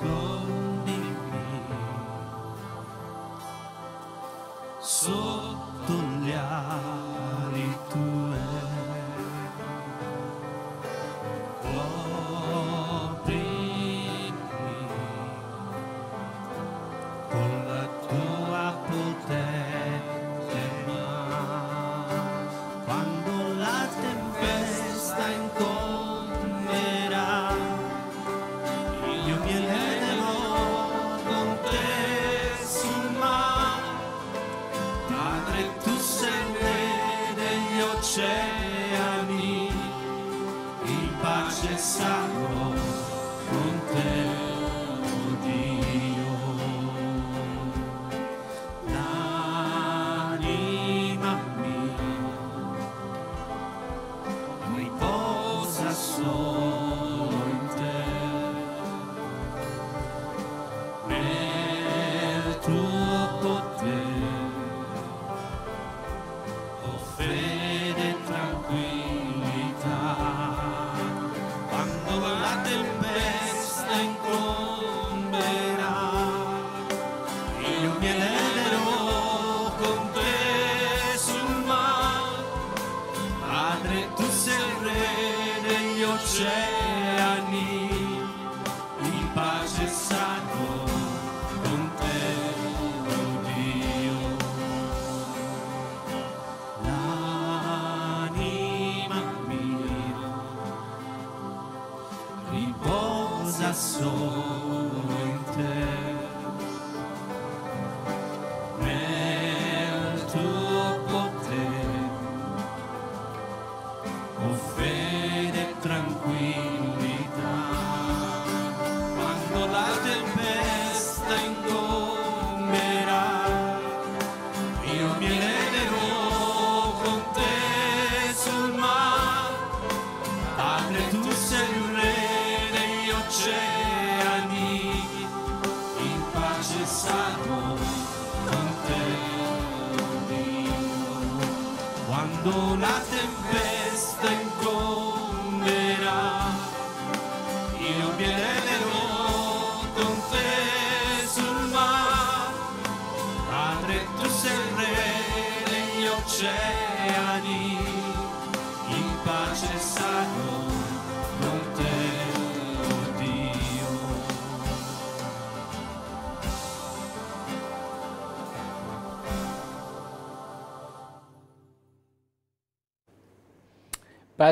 God's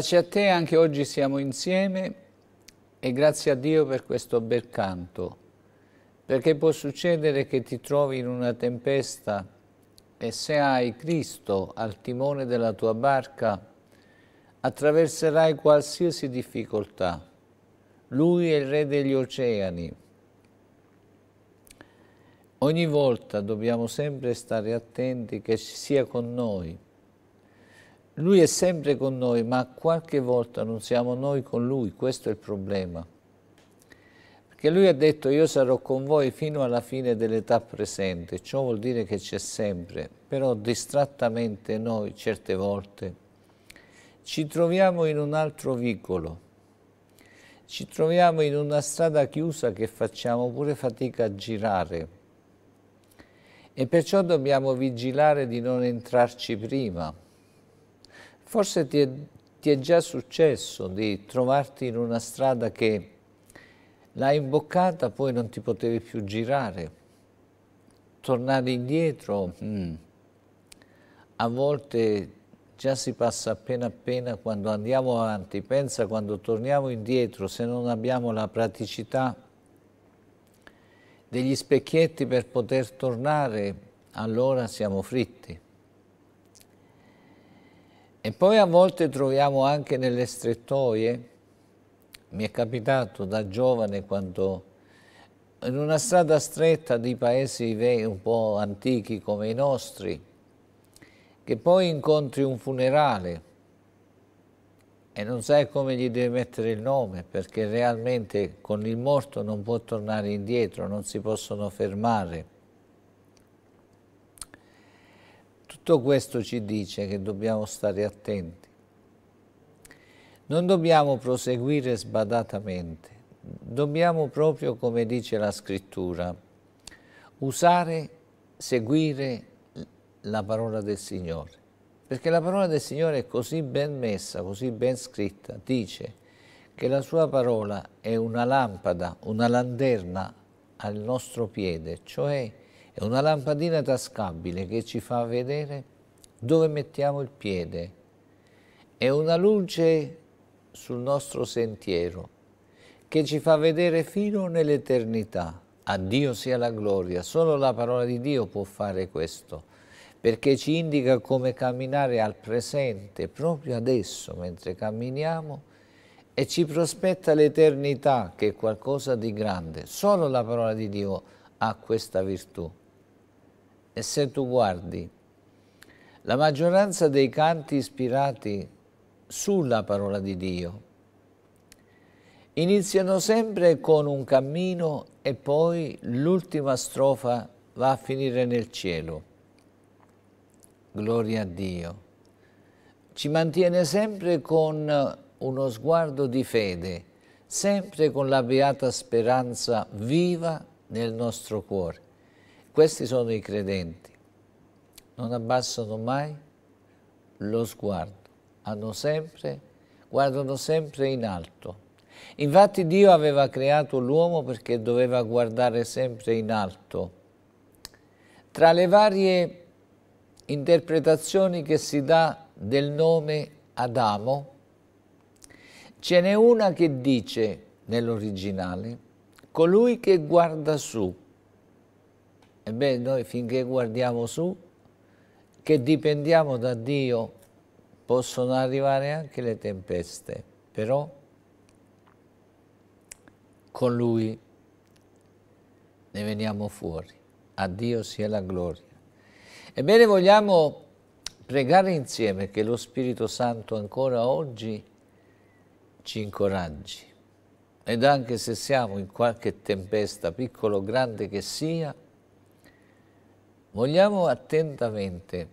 Grazie a te anche oggi siamo insieme e grazie a Dio per questo bel canto, perché può succedere che ti trovi in una tempesta e se hai Cristo al timone della tua barca, attraverserai qualsiasi difficoltà. Lui è il Re degli oceani. Ogni volta dobbiamo sempre stare attenti che ci sia con noi lui è sempre con noi, ma qualche volta non siamo noi con Lui, questo è il problema. Perché Lui ha detto io sarò con voi fino alla fine dell'età presente, ciò vuol dire che c'è sempre, però distrattamente noi certe volte ci troviamo in un altro vicolo, ci troviamo in una strada chiusa che facciamo pure fatica a girare e perciò dobbiamo vigilare di non entrarci prima Forse ti è, ti è già successo di trovarti in una strada che l'hai imboccata, poi non ti potevi più girare. Tornare indietro, mm. a volte già si passa appena appena quando andiamo avanti, pensa quando torniamo indietro, se non abbiamo la praticità degli specchietti per poter tornare, allora siamo fritti. E poi a volte troviamo anche nelle strettoie, mi è capitato da giovane quando in una strada stretta di paesi un po' antichi come i nostri, che poi incontri un funerale e non sai come gli devi mettere il nome perché realmente con il morto non può tornare indietro, non si possono fermare. Tutto questo ci dice che dobbiamo stare attenti. Non dobbiamo proseguire sbadatamente, dobbiamo proprio come dice la scrittura, usare, seguire la parola del Signore. Perché la parola del Signore è così ben messa, così ben scritta, dice che la sua parola è una lampada, una lanterna al nostro piede, cioè è una lampadina tascabile che ci fa vedere dove mettiamo il piede. È una luce sul nostro sentiero che ci fa vedere fino nell'eternità. A Dio sia la gloria. Solo la parola di Dio può fare questo, perché ci indica come camminare al presente, proprio adesso, mentre camminiamo, e ci prospetta l'eternità, che è qualcosa di grande. Solo la parola di Dio ha questa virtù. E se tu guardi la maggioranza dei canti ispirati sulla parola di Dio iniziano sempre con un cammino e poi l'ultima strofa va a finire nel cielo. Gloria a Dio. Ci mantiene sempre con uno sguardo di fede, sempre con la beata speranza viva nel nostro cuore. Questi sono i credenti, non abbassano mai lo sguardo, hanno sempre, guardano sempre in alto. Infatti Dio aveva creato l'uomo perché doveva guardare sempre in alto. Tra le varie interpretazioni che si dà del nome Adamo, ce n'è una che dice nell'originale colui che guarda su, Ebbene, noi finché guardiamo su, che dipendiamo da Dio, possono arrivare anche le tempeste, però con Lui ne veniamo fuori. A Dio sia la gloria. Ebbene, vogliamo pregare insieme che lo Spirito Santo ancora oggi ci incoraggi. Ed anche se siamo in qualche tempesta, piccolo o grande che sia, Vogliamo attentamente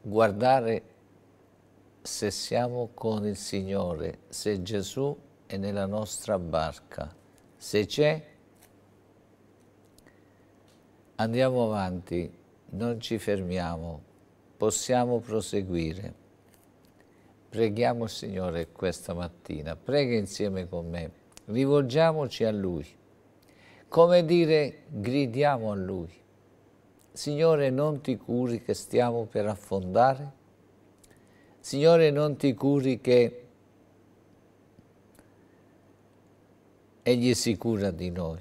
guardare se siamo con il Signore, se Gesù è nella nostra barca, se c'è andiamo avanti, non ci fermiamo, possiamo proseguire. Preghiamo il Signore questa mattina, prega insieme con me, rivolgiamoci a Lui. Come dire, gridiamo a Lui. Signore non ti curi che stiamo per affondare, Signore non ti curi che Egli si cura di noi,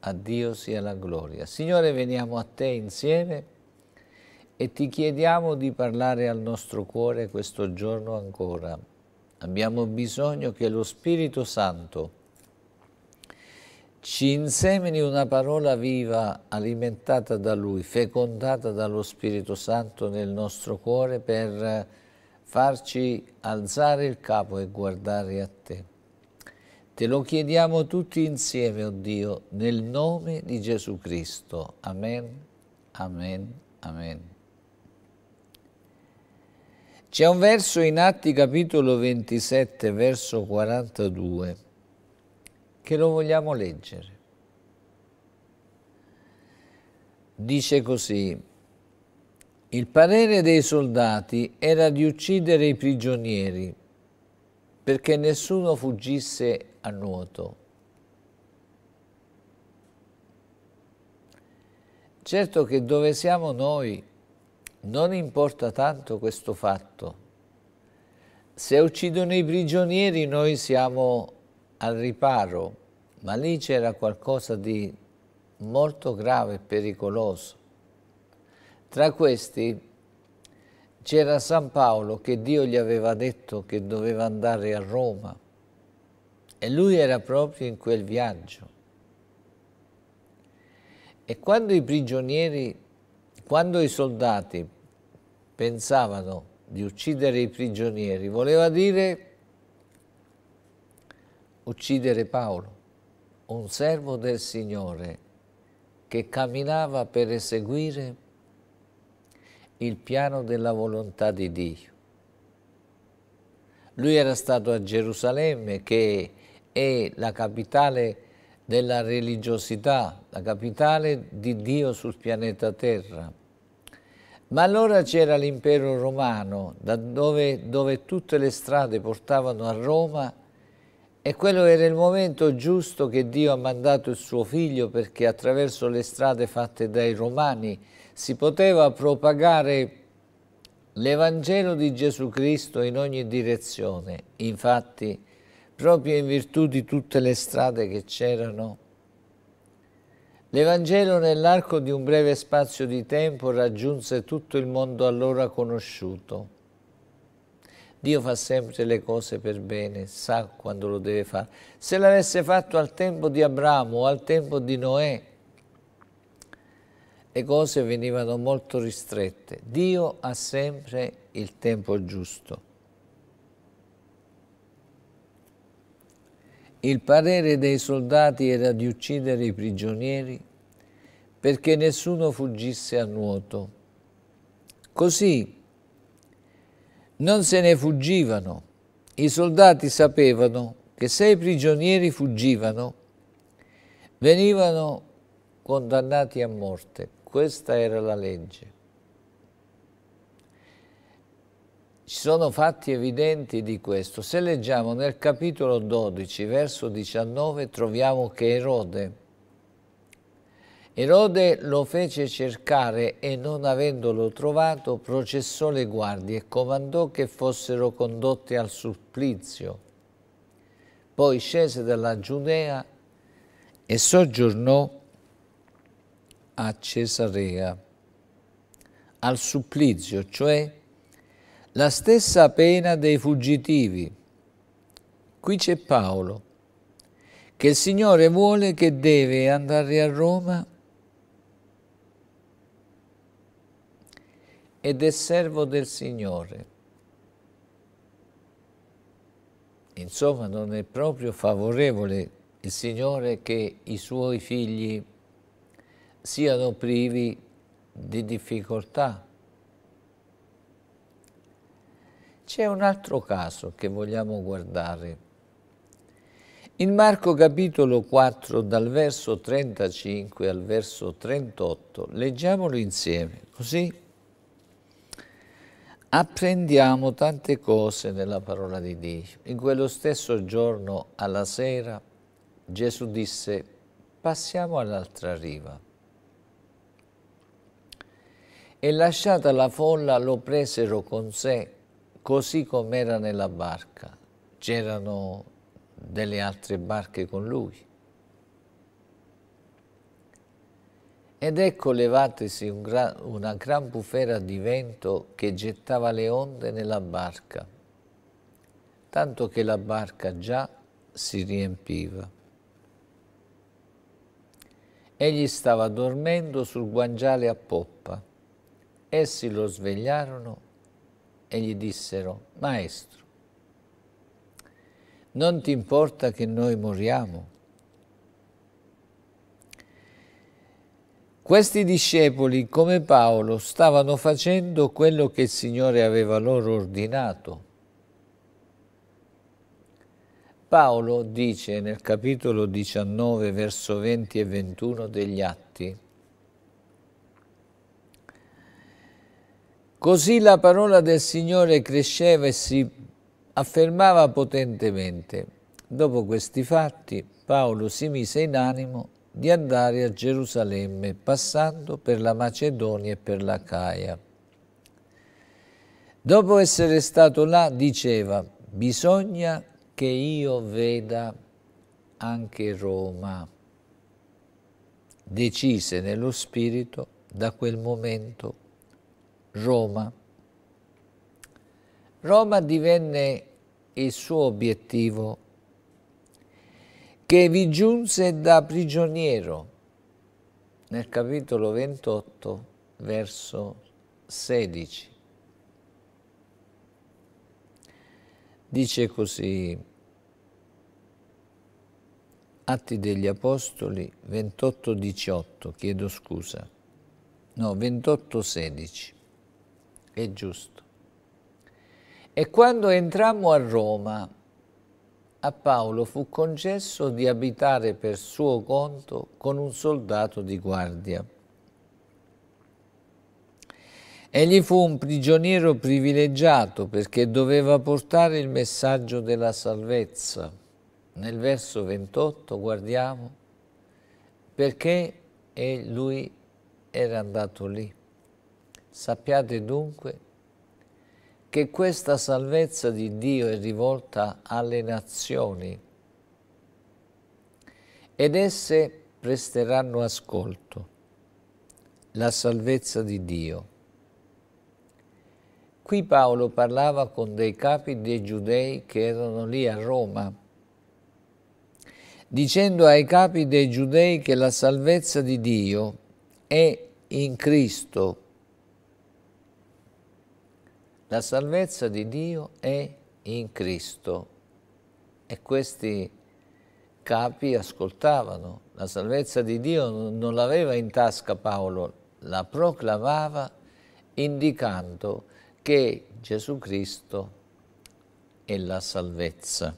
a Dio sia la gloria. Signore veniamo a te insieme e ti chiediamo di parlare al nostro cuore questo giorno ancora. Abbiamo bisogno che lo Spirito Santo ci insemini una parola viva alimentata da Lui, fecondata dallo Spirito Santo nel nostro cuore per farci alzare il capo e guardare a Te. Te lo chiediamo tutti insieme, oh Dio, nel nome di Gesù Cristo. Amen, amen, amen. C'è un verso in Atti capitolo 27, verso 42 che lo vogliamo leggere. Dice così, il parere dei soldati era di uccidere i prigionieri perché nessuno fuggisse a nuoto. Certo che dove siamo noi non importa tanto questo fatto. Se uccidono i prigionieri noi siamo al riparo, ma lì c'era qualcosa di molto grave e pericoloso. Tra questi c'era San Paolo che Dio gli aveva detto che doveva andare a Roma e lui era proprio in quel viaggio. E quando i prigionieri, quando i soldati pensavano di uccidere i prigionieri, voleva dire uccidere Paolo, un servo del Signore che camminava per eseguire il piano della volontà di Dio. Lui era stato a Gerusalemme che è la capitale della religiosità, la capitale di Dio sul pianeta Terra. Ma allora c'era l'impero romano, dove, dove tutte le strade portavano a Roma e quello era il momento giusto che Dio ha mandato il suo figlio perché attraverso le strade fatte dai romani si poteva propagare l'Evangelo di Gesù Cristo in ogni direzione. Infatti, proprio in virtù di tutte le strade che c'erano, l'Evangelo nell'arco di un breve spazio di tempo raggiunse tutto il mondo allora conosciuto. Dio fa sempre le cose per bene, sa quando lo deve fare. Se l'avesse fatto al tempo di Abramo o al tempo di Noè, le cose venivano molto ristrette. Dio ha sempre il tempo giusto. Il parere dei soldati era di uccidere i prigionieri perché nessuno fuggisse a nuoto. Così non se ne fuggivano. I soldati sapevano che se i prigionieri fuggivano, venivano condannati a morte. Questa era la legge. Ci sono fatti evidenti di questo. Se leggiamo nel capitolo 12, verso 19, troviamo che Erode, Erode lo fece cercare e non avendolo trovato processò le guardie e comandò che fossero condotte al supplizio. Poi scese dalla Giudea e soggiornò a Cesarea, al supplizio, cioè la stessa pena dei fuggitivi. Qui c'è Paolo, che il Signore vuole che deve andare a Roma ed è servo del Signore. Insomma, non è proprio favorevole il Signore che i suoi figli siano privi di difficoltà. C'è un altro caso che vogliamo guardare. In Marco capitolo 4, dal verso 35 al verso 38, leggiamolo insieme, così apprendiamo tante cose nella parola di Dio. In quello stesso giorno, alla sera, Gesù disse, passiamo all'altra riva. E lasciata la folla lo presero con sé, così com'era nella barca. C'erano delle altre barche con lui. Ed ecco levatesi un gran, una gran bufera di vento che gettava le onde nella barca, tanto che la barca già si riempiva. Egli stava dormendo sul guanciale a poppa. Essi lo svegliarono e gli dissero, Maestro, non ti importa che noi moriamo? Questi discepoli, come Paolo, stavano facendo quello che il Signore aveva loro ordinato. Paolo dice nel capitolo 19, verso 20 e 21 degli Atti, Così la parola del Signore cresceva e si affermava potentemente. Dopo questi fatti Paolo si mise in animo di andare a Gerusalemme, passando per la Macedonia e per la Caia. Dopo essere stato là, diceva, bisogna che io veda anche Roma. Decise nello spirito da quel momento Roma. Roma divenne il suo obiettivo che vi giunse da prigioniero, nel capitolo 28, verso 16. Dice così, Atti degli Apostoli 28, 18, chiedo scusa, no, 28, 16, è giusto. E quando entrammo a Roma, a Paolo fu concesso di abitare per suo conto con un soldato di guardia. Egli fu un prigioniero privilegiato perché doveva portare il messaggio della salvezza. Nel verso 28 guardiamo perché lui era andato lì. Sappiate dunque che questa salvezza di Dio è rivolta alle nazioni ed esse presteranno ascolto, la salvezza di Dio. Qui Paolo parlava con dei capi dei giudei che erano lì a Roma, dicendo ai capi dei giudei che la salvezza di Dio è in Cristo la salvezza di Dio è in Cristo. E questi capi ascoltavano. La salvezza di Dio non l'aveva in tasca Paolo, la proclamava indicando che Gesù Cristo è la salvezza.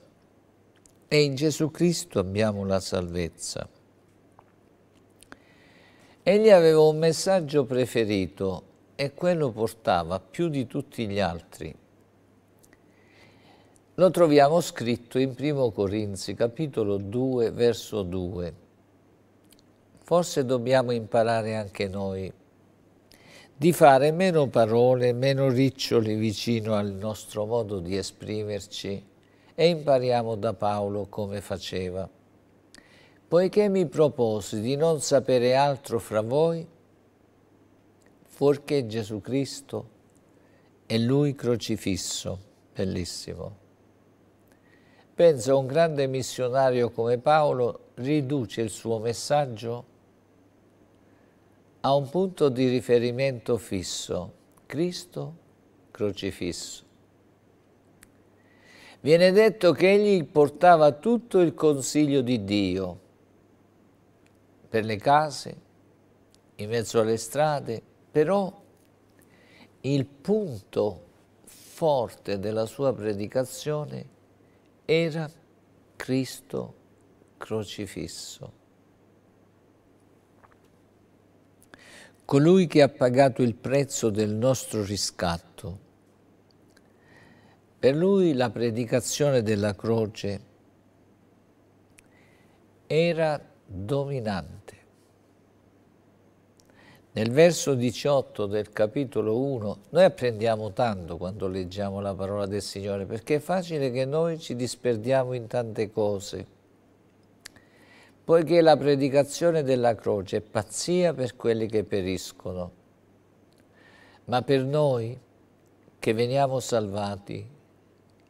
E in Gesù Cristo abbiamo la salvezza. Egli aveva un messaggio preferito, e quello portava più di tutti gli altri. Lo troviamo scritto in 1 Corinzi, capitolo 2, verso 2. Forse dobbiamo imparare anche noi di fare meno parole, meno riccioli vicino al nostro modo di esprimerci e impariamo da Paolo come faceva. Poiché mi proposi di non sapere altro fra voi, fuorché Gesù Cristo e Lui crocifisso, bellissimo. Penso un grande missionario come Paolo riduce il suo messaggio a un punto di riferimento fisso, Cristo crocifisso. Viene detto che egli portava tutto il consiglio di Dio per le case, in mezzo alle strade, però il punto forte della sua predicazione era Cristo crocifisso. Colui che ha pagato il prezzo del nostro riscatto. Per lui la predicazione della croce era dominante. Nel verso 18 del capitolo 1 noi apprendiamo tanto quando leggiamo la parola del Signore perché è facile che noi ci disperdiamo in tante cose, poiché la predicazione della croce è pazzia per quelli che periscono, ma per noi che veniamo salvati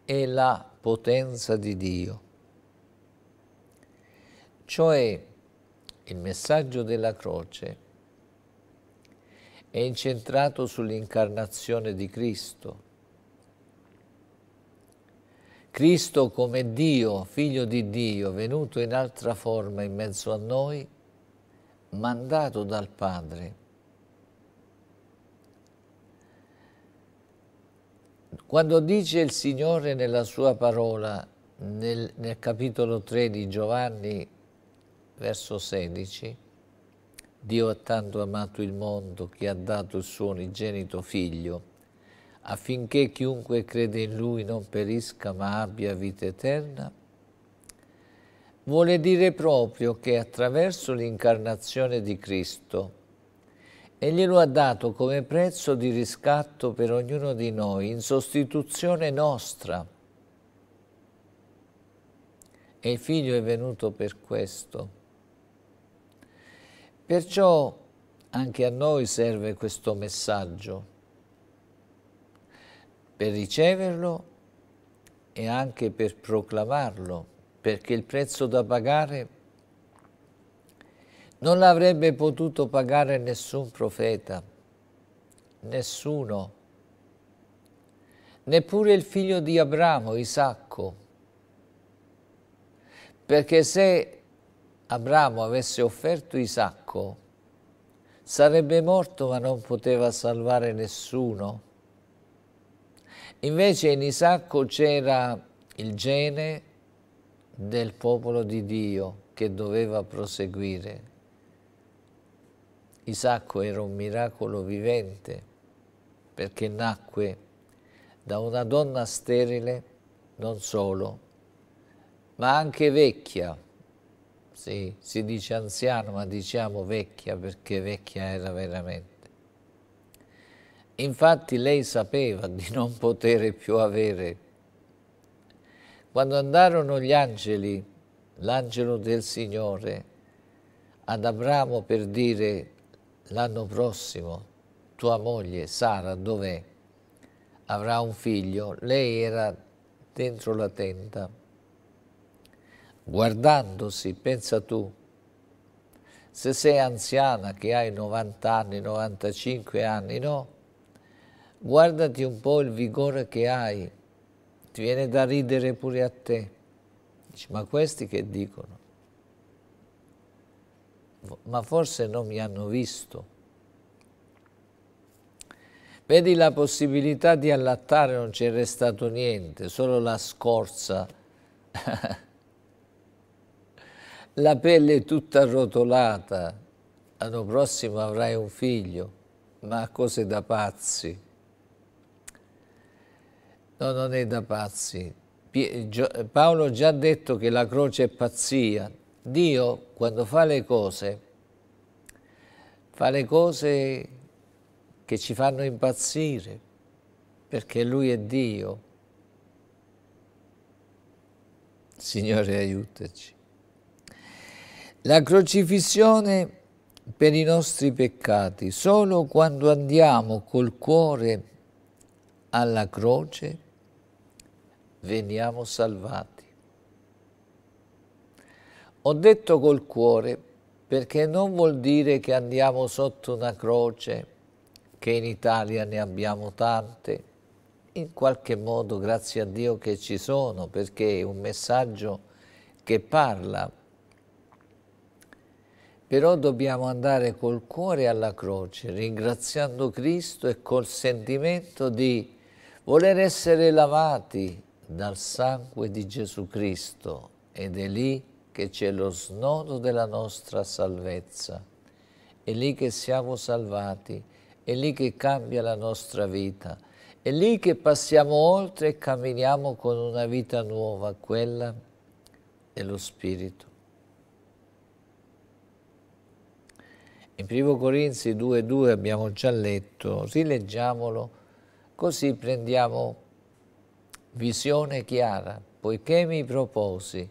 è la potenza di Dio. Cioè il messaggio della croce è incentrato sull'incarnazione di Cristo. Cristo come Dio, figlio di Dio, venuto in altra forma in mezzo a noi, mandato dal Padre. Quando dice il Signore nella sua parola, nel, nel capitolo 3 di Giovanni, verso 16, Dio ha tanto amato il mondo che ha dato il suo unigenito figlio, affinché chiunque crede in lui non perisca ma abbia vita eterna, vuole dire proprio che attraverso l'incarnazione di Cristo e glielo ha dato come prezzo di riscatto per ognuno di noi, in sostituzione nostra. E il figlio è venuto per questo, Perciò anche a noi serve questo messaggio per riceverlo e anche per proclamarlo, perché il prezzo da pagare non l'avrebbe potuto pagare nessun profeta, nessuno, neppure il figlio di Abramo, Isacco, perché se Abramo avesse offerto Isacco, amico. Sarebbe morto ma non poteva salvare nessuno. Invece in Isacco c'era il gene del popolo di Dio che doveva proseguire. Isacco era un miracolo vivente perché nacque da una donna sterile non solo, ma anche vecchia sì, si dice anziano, ma diciamo vecchia perché vecchia era veramente. Infatti lei sapeva di non potere più avere. Quando andarono gli angeli, l'angelo del Signore, ad Abramo per dire l'anno prossimo tua moglie Sara dov'è? Avrà un figlio. Lei era dentro la tenda guardandosi, pensa tu, se sei anziana che hai 90 anni, 95 anni, no? Guardati un po' il vigore che hai, ti viene da ridere pure a te. Dici, ma questi che dicono? Ma forse non mi hanno visto. Vedi la possibilità di allattare, non c'è restato niente, solo la scorza la pelle è tutta arrotolata, l'anno prossimo avrai un figlio, ma cose da pazzi. No, non è da pazzi. Paolo già ha detto che la croce è pazzia. Dio, quando fa le cose, fa le cose che ci fanno impazzire, perché Lui è Dio. Signore, aiutaci. La crocifissione per i nostri peccati, solo quando andiamo col cuore alla croce veniamo salvati. Ho detto col cuore perché non vuol dire che andiamo sotto una croce, che in Italia ne abbiamo tante, in qualche modo grazie a Dio che ci sono, perché è un messaggio che parla però dobbiamo andare col cuore alla croce, ringraziando Cristo e col sentimento di voler essere lavati dal sangue di Gesù Cristo ed è lì che c'è lo snodo della nostra salvezza, è lì che siamo salvati, è lì che cambia la nostra vita, è lì che passiamo oltre e camminiamo con una vita nuova, quella dello Spirito. In 1 Corinzi 2.2 abbiamo già letto, rileggiamolo, così prendiamo visione chiara, poiché mi proposi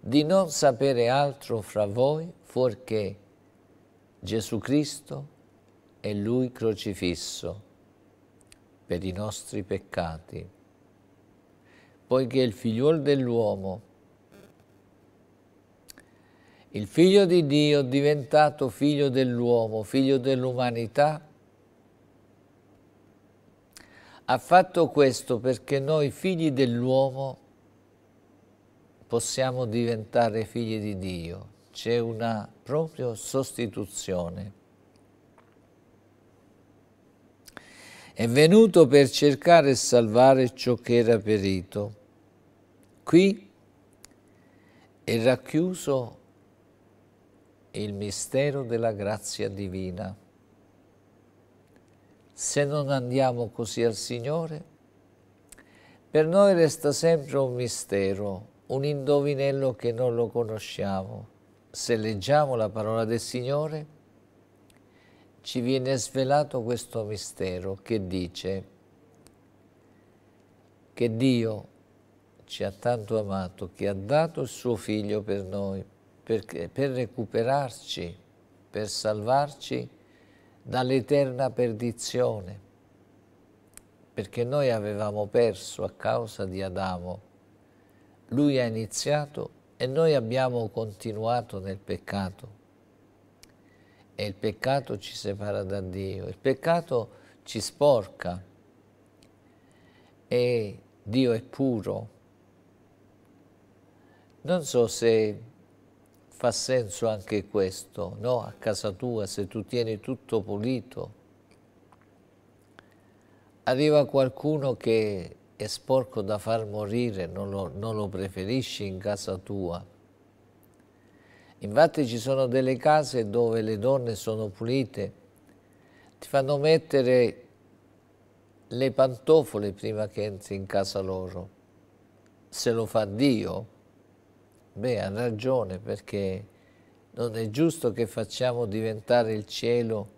di non sapere altro fra voi fuorché Gesù Cristo e Lui crocifisso per i nostri peccati, poiché il figliuolo dell'uomo il figlio di Dio diventato figlio dell'uomo, figlio dell'umanità, ha fatto questo perché noi figli dell'uomo possiamo diventare figli di Dio. C'è una propria sostituzione. È venuto per cercare e salvare ciò che era perito. Qui è racchiuso il mistero della grazia divina. Se non andiamo così al Signore, per noi resta sempre un mistero, un indovinello che non lo conosciamo. Se leggiamo la parola del Signore, ci viene svelato questo mistero che dice che Dio ci ha tanto amato, che ha dato il suo figlio per noi perché, per recuperarci, per salvarci dall'eterna perdizione, perché noi avevamo perso a causa di Adamo. Lui ha iniziato e noi abbiamo continuato nel peccato. E il peccato ci separa da Dio, il peccato ci sporca e Dio è puro. Non so se fa senso anche questo, no? A casa tua, se tu tieni tutto pulito, arriva qualcuno che è sporco da far morire, non lo, non lo preferisci in casa tua. Infatti ci sono delle case dove le donne sono pulite, ti fanno mettere le pantofole prima che entri in casa loro. Se lo fa Dio, Beh, ha ragione perché non è giusto che facciamo diventare il cielo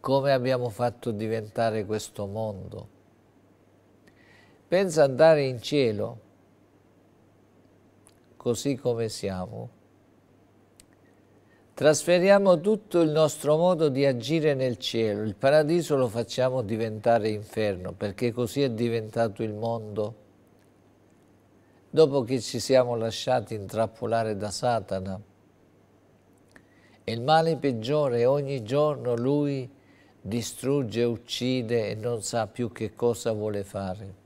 come abbiamo fatto diventare questo mondo. Pensa andare in cielo così come siamo. Trasferiamo tutto il nostro modo di agire nel cielo, il paradiso lo facciamo diventare inferno, perché così è diventato il mondo dopo che ci siamo lasciati intrappolare da Satana. il male peggiore, ogni giorno lui distrugge, uccide e non sa più che cosa vuole fare.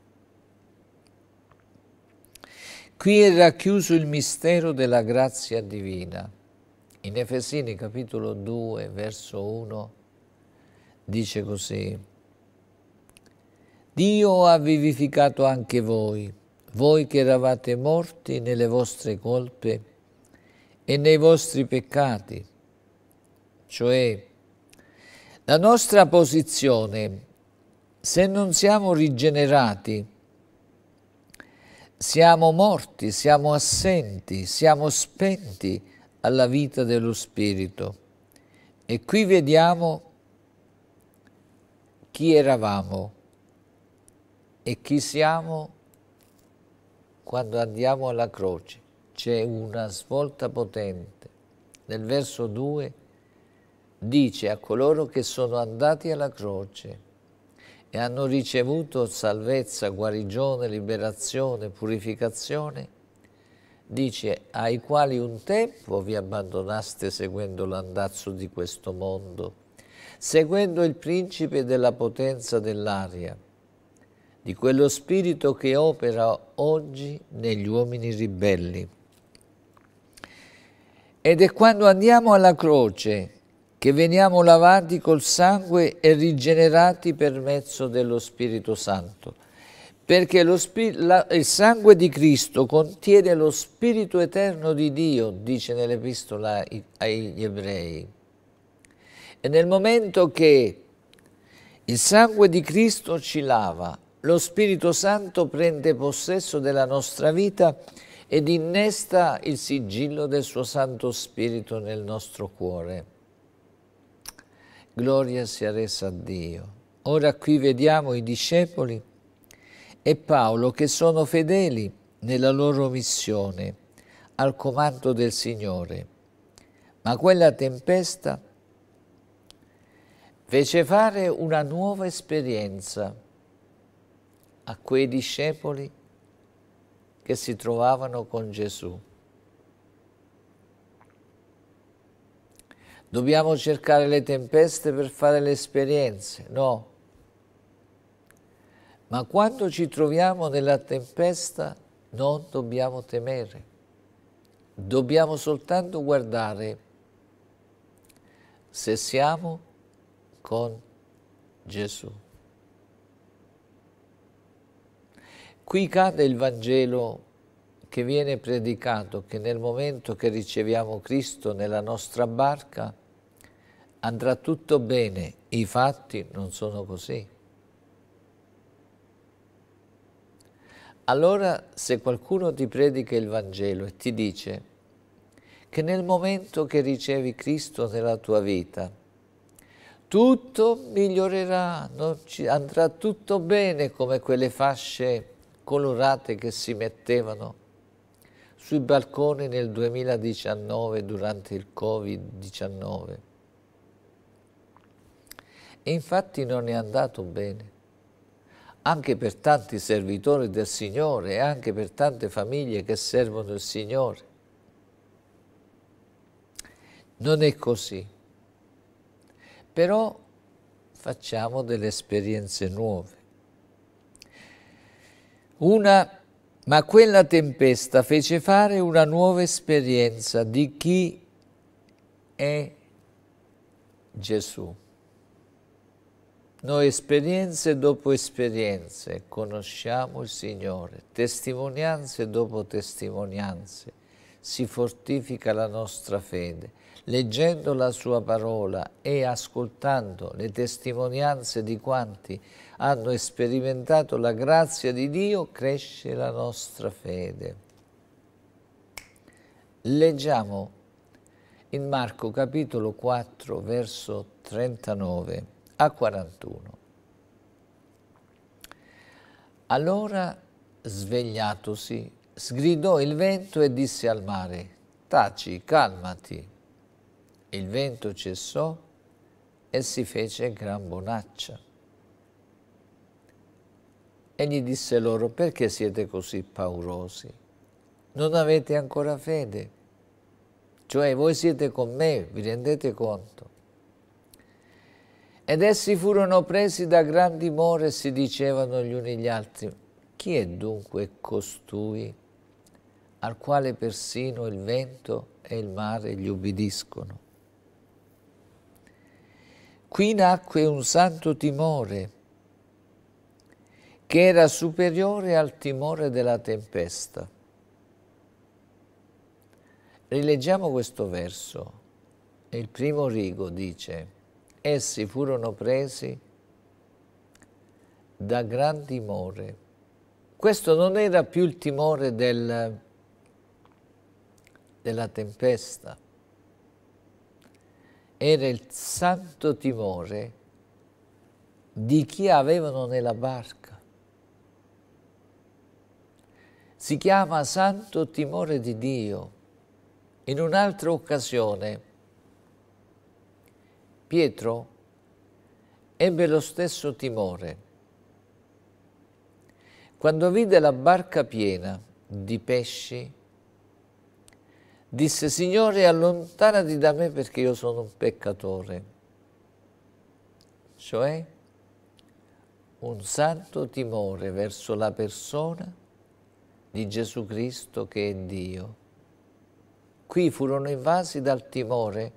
Qui è racchiuso il mistero della grazia divina. In Efesini capitolo 2, verso 1, dice così, Dio ha vivificato anche voi, voi che eravate morti nelle vostre colpe e nei vostri peccati, cioè la nostra posizione, se non siamo rigenerati, siamo morti, siamo assenti, siamo spenti alla vita dello Spirito. E qui vediamo chi eravamo e chi siamo quando andiamo alla croce c'è una svolta potente. Nel verso 2 dice a coloro che sono andati alla croce e hanno ricevuto salvezza, guarigione, liberazione, purificazione, dice ai quali un tempo vi abbandonaste seguendo l'andazzo di questo mondo, seguendo il principe della potenza dell'aria di quello spirito che opera oggi negli uomini ribelli. Ed è quando andiamo alla croce che veniamo lavati col sangue e rigenerati per mezzo dello Spirito Santo, perché la, il sangue di Cristo contiene lo Spirito eterno di Dio, dice nell'epistola agli ebrei. E nel momento che il sangue di Cristo ci lava, lo Spirito Santo prende possesso della nostra vita ed innesta il sigillo del suo Santo Spirito nel nostro cuore. Gloria sia resa a Dio. Ora qui vediamo i discepoli e Paolo che sono fedeli nella loro missione al comando del Signore. Ma quella tempesta fece fare una nuova esperienza a quei discepoli che si trovavano con Gesù. Dobbiamo cercare le tempeste per fare le esperienze, no. Ma quando ci troviamo nella tempesta non dobbiamo temere, dobbiamo soltanto guardare se siamo con Gesù. Qui cade il Vangelo che viene predicato, che nel momento che riceviamo Cristo nella nostra barca andrà tutto bene, i fatti non sono così. Allora se qualcuno ti predica il Vangelo e ti dice che nel momento che ricevi Cristo nella tua vita, tutto migliorerà, ci, andrà tutto bene come quelle fasce colorate che si mettevano sui balconi nel 2019 durante il Covid-19. E infatti non è andato bene. Anche per tanti servitori del Signore e anche per tante famiglie che servono il Signore. Non è così. Però facciamo delle esperienze nuove. Una, ma quella tempesta fece fare una nuova esperienza di chi è Gesù. Noi esperienze dopo esperienze conosciamo il Signore, testimonianze dopo testimonianze si fortifica la nostra fede. Leggendo la sua parola e ascoltando le testimonianze di quanti hanno sperimentato la grazia di Dio, cresce la nostra fede. Leggiamo in Marco capitolo 4 verso 39 a 41. Allora svegliatosi, sgridò il vento e disse al mare, taci, calmati. Il vento cessò e si fece gran bonaccia. E gli disse loro, perché siete così paurosi? Non avete ancora fede. Cioè voi siete con me, vi rendete conto? Ed essi furono presi da gran timore e si dicevano gli uni gli altri, chi è dunque costui al quale persino il vento e il mare gli obbediscono? Qui nacque un santo timore che era superiore al timore della tempesta. Rileggiamo questo verso. Il primo rigo dice, essi furono presi da gran timore. Questo non era più il timore del, della tempesta, era il santo timore di chi avevano nella barca. si chiama santo timore di Dio. In un'altra occasione Pietro ebbe lo stesso timore. Quando vide la barca piena di pesci, disse, Signore, allontanati da me perché io sono un peccatore. Cioè, un santo timore verso la persona di Gesù Cristo che è Dio. Qui furono invasi dal timore,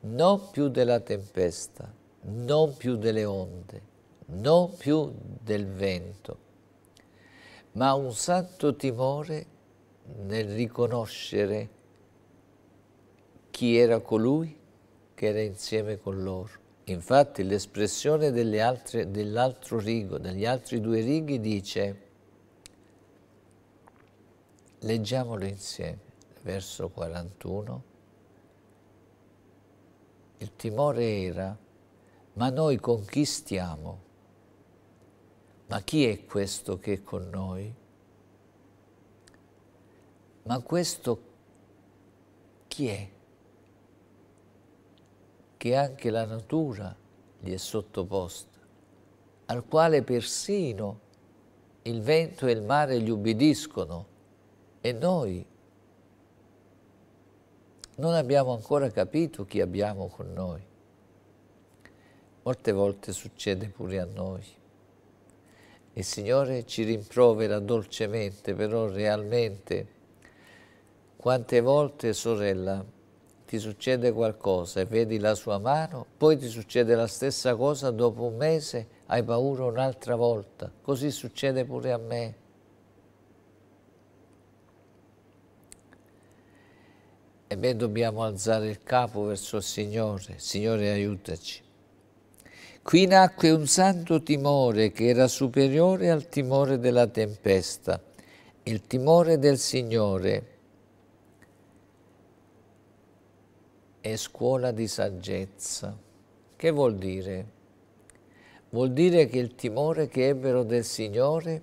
non più della tempesta, non più delle onde, non più del vento, ma un santo timore nel riconoscere chi era colui che era insieme con loro. Infatti l'espressione dell'altro rigo, degli altri due righi dice Leggiamolo insieme, verso 41. Il timore era, ma noi con chi stiamo? Ma chi è questo che è con noi? Ma questo chi è? Che anche la natura gli è sottoposta, al quale persino il vento e il mare gli ubbidiscono. E noi non abbiamo ancora capito chi abbiamo con noi. Molte volte succede pure a noi. Il Signore ci rimprovera dolcemente, però realmente quante volte, sorella, ti succede qualcosa e vedi la sua mano, poi ti succede la stessa cosa dopo un mese, hai paura un'altra volta. Così succede pure a me. E beh, dobbiamo alzare il capo verso il Signore, Signore aiutaci. Qui nacque un santo timore che era superiore al timore della tempesta, il timore del Signore è scuola di saggezza. Che vuol dire? Vuol dire che il timore che ebbero del Signore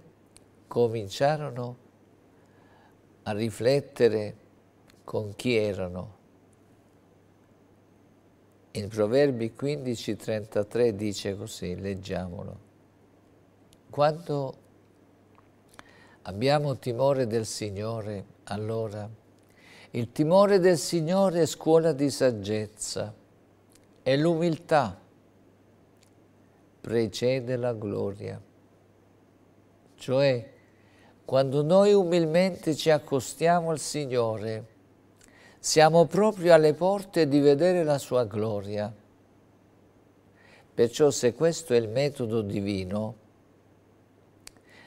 cominciarono a riflettere con chi erano. In Proverbi 15:33 dice così, leggiamolo. Quando abbiamo timore del Signore, allora il timore del Signore è scuola di saggezza e l'umiltà precede la gloria. Cioè, quando noi umilmente ci accostiamo al Signore, siamo proprio alle porte di vedere la sua gloria. Perciò se questo è il metodo divino,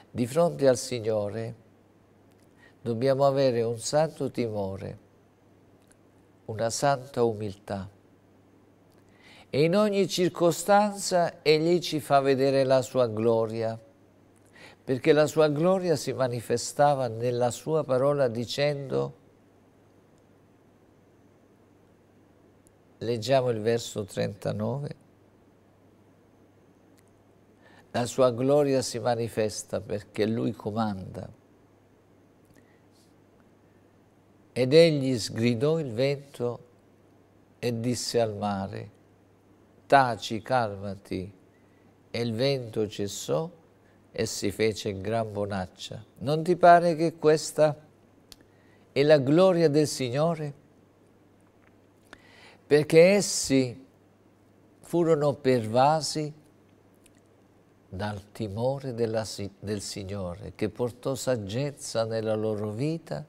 di fronte al Signore dobbiamo avere un santo timore, una santa umiltà. E in ogni circostanza Egli ci fa vedere la sua gloria, perché la sua gloria si manifestava nella sua parola dicendo Leggiamo il verso 39. La sua gloria si manifesta perché lui comanda. Ed egli sgridò il vento e disse al mare, taci, calmati. E il vento cessò e si fece gran bonaccia. Non ti pare che questa è la gloria del Signore? perché essi furono pervasi dal timore della, del Signore che portò saggezza nella loro vita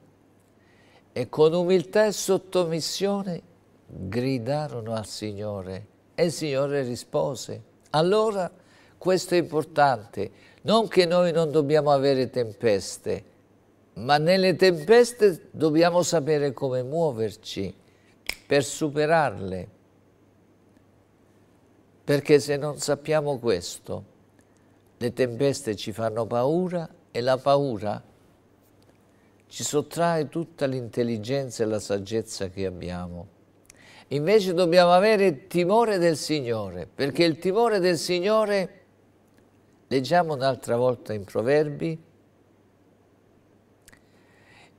e con umiltà e sottomissione gridarono al Signore e il Signore rispose. Allora questo è importante, non che noi non dobbiamo avere tempeste, ma nelle tempeste dobbiamo sapere come muoverci per superarle. Perché se non sappiamo questo, le tempeste ci fanno paura e la paura ci sottrae tutta l'intelligenza e la saggezza che abbiamo. Invece dobbiamo avere il timore del Signore, perché il timore del Signore, leggiamo un'altra volta in Proverbi,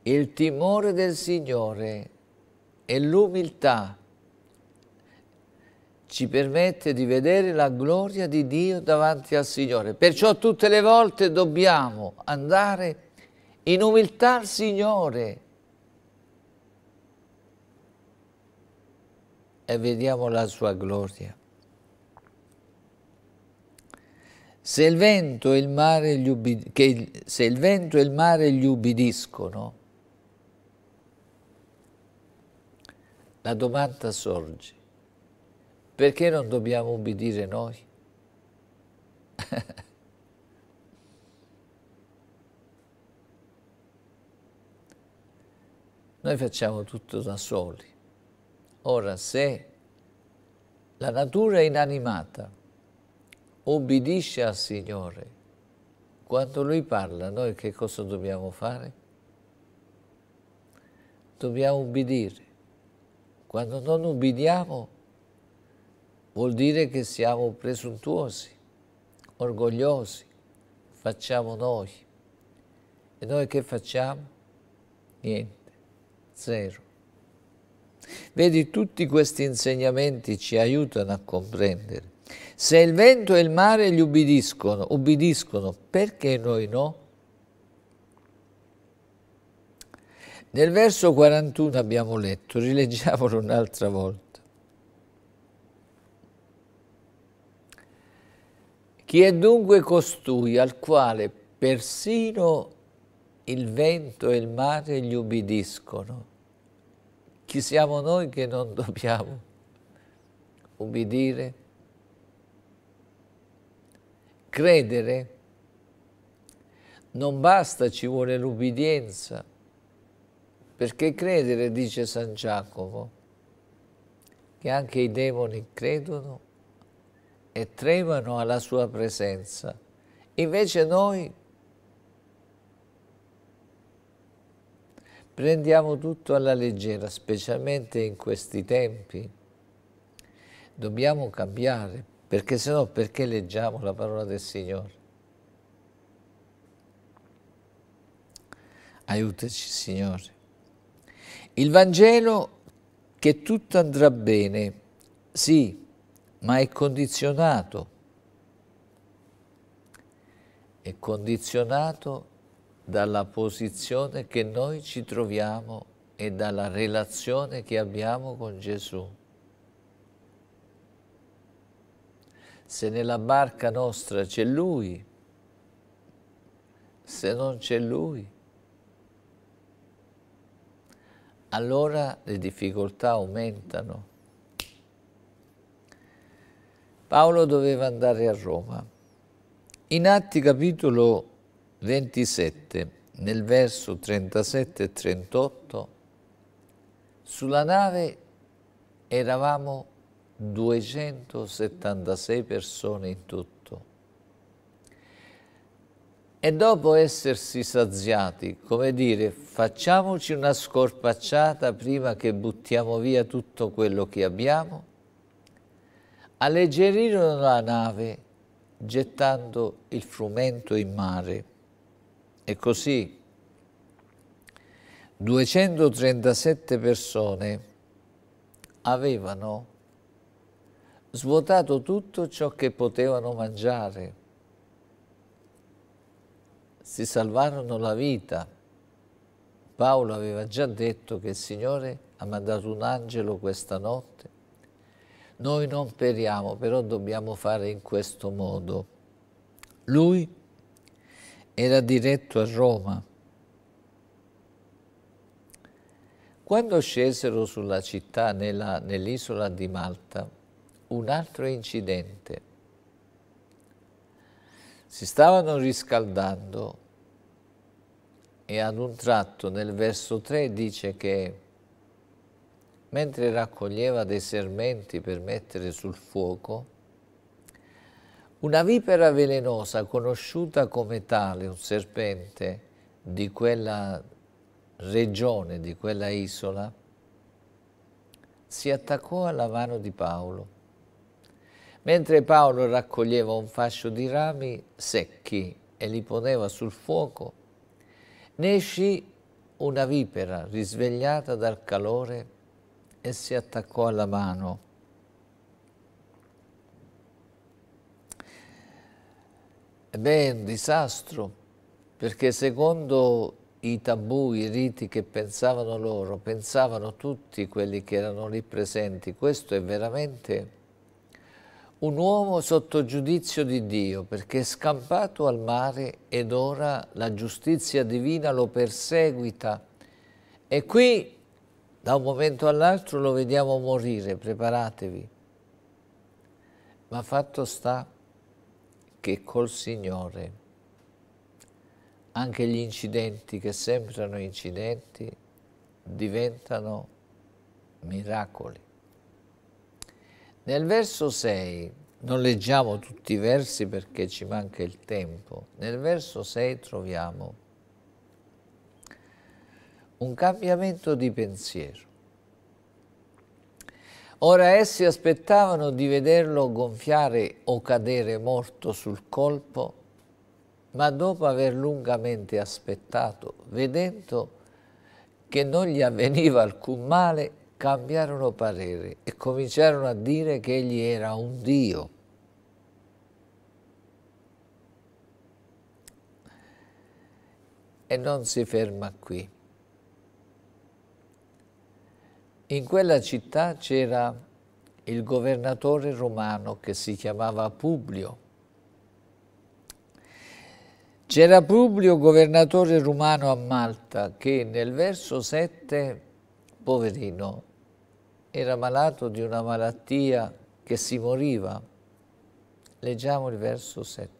il timore del Signore e l'umiltà ci permette di vedere la gloria di Dio davanti al Signore. Perciò tutte le volte dobbiamo andare in umiltà al Signore e vediamo la sua gloria. Se il vento e il mare gli, ubbid- ubbidiscono, La domanda sorge, perché non dobbiamo ubbidire noi? noi facciamo tutto da soli. Ora, se la natura inanimata obbedisce al Signore, quando Lui parla, noi che cosa dobbiamo fare? Dobbiamo ubbidire. Quando non ubbidiamo vuol dire che siamo presuntuosi, orgogliosi, facciamo noi. E noi che facciamo? Niente, zero. Vedi, tutti questi insegnamenti ci aiutano a comprendere. Se il vento e il mare gli ubbidiscono, ubbidiscono, perché noi no? Nel verso 41 abbiamo letto, rileggiamolo un'altra volta. Chi è dunque costui al quale persino il vento e il mare gli ubbidiscono? Chi siamo noi che non dobbiamo ubbidire? Credere? Non basta, ci vuole l'ubbidienza perché credere, dice San Giacomo, che anche i demoni credono e tremano alla sua presenza. Invece noi prendiamo tutto alla leggera, specialmente in questi tempi. Dobbiamo cambiare, perché se no perché leggiamo la parola del Signore? Aiutaci, Signore. Il Vangelo che tutto andrà bene, sì, ma è condizionato. È condizionato dalla posizione che noi ci troviamo e dalla relazione che abbiamo con Gesù. Se nella barca nostra c'è Lui, se non c'è Lui, allora le difficoltà aumentano. Paolo doveva andare a Roma. In Atti capitolo 27, nel verso 37 e 38, sulla nave eravamo 276 persone in tutto. E dopo essersi saziati, come dire, facciamoci una scorpacciata prima che buttiamo via tutto quello che abbiamo, alleggerirono la nave gettando il frumento in mare. E così 237 persone avevano svuotato tutto ciò che potevano mangiare si salvarono la vita. Paolo aveva già detto che il Signore ha mandato un angelo questa notte. Noi non periamo, però dobbiamo fare in questo modo. Lui era diretto a Roma. Quando scesero sulla città, nell'isola nell di Malta, un altro incidente. Si stavano riscaldando e ad un tratto nel verso 3 dice che mentre raccoglieva dei sermenti per mettere sul fuoco, una vipera velenosa conosciuta come tale, un serpente di quella regione, di quella isola, si attaccò alla mano di Paolo. Mentre Paolo raccoglieva un fascio di rami secchi e li poneva sul fuoco, ne escì una vipera risvegliata dal calore e si attaccò alla mano. Beh, è un disastro, perché secondo i tabù, i riti che pensavano loro, pensavano tutti quelli che erano lì presenti, questo è veramente un uomo sotto giudizio di Dio, perché è scampato al mare ed ora la giustizia divina lo perseguita. E qui, da un momento all'altro, lo vediamo morire, preparatevi. Ma fatto sta che col Signore anche gli incidenti che sembrano incidenti diventano miracoli. Nel verso 6, non leggiamo tutti i versi perché ci manca il tempo, nel verso 6 troviamo un cambiamento di pensiero. Ora essi aspettavano di vederlo gonfiare o cadere morto sul colpo, ma dopo aver lungamente aspettato, vedendo che non gli avveniva alcun male, cambiarono parere e cominciarono a dire che egli era un Dio. E non si ferma qui. In quella città c'era il governatore romano che si chiamava Publio. C'era Publio, governatore romano a Malta, che nel verso 7 poverino, era malato di una malattia che si moriva. Leggiamo il verso 7.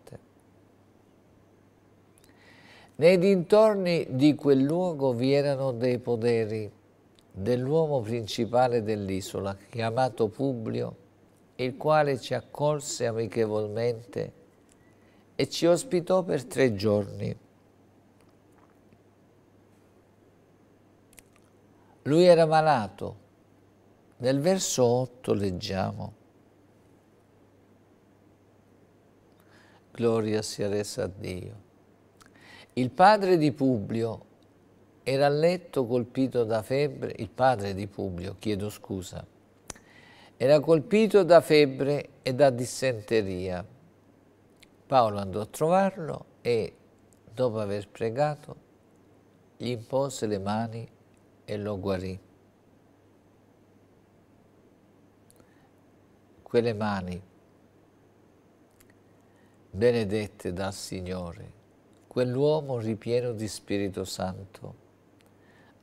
Nei dintorni di quel luogo vi erano dei poderi dell'uomo principale dell'isola, chiamato Publio, il quale ci accolse amichevolmente e ci ospitò per tre giorni. lui era malato. Nel verso 8 leggiamo. Gloria sia resa a Dio. Il padre di Publio era a letto colpito da febbre, il padre di Publio, chiedo scusa, era colpito da febbre e da dissenteria. Paolo andò a trovarlo e, dopo aver pregato, gli impose le mani e lo guarì. Quelle mani benedette dal Signore, quell'uomo ripieno di Spirito Santo,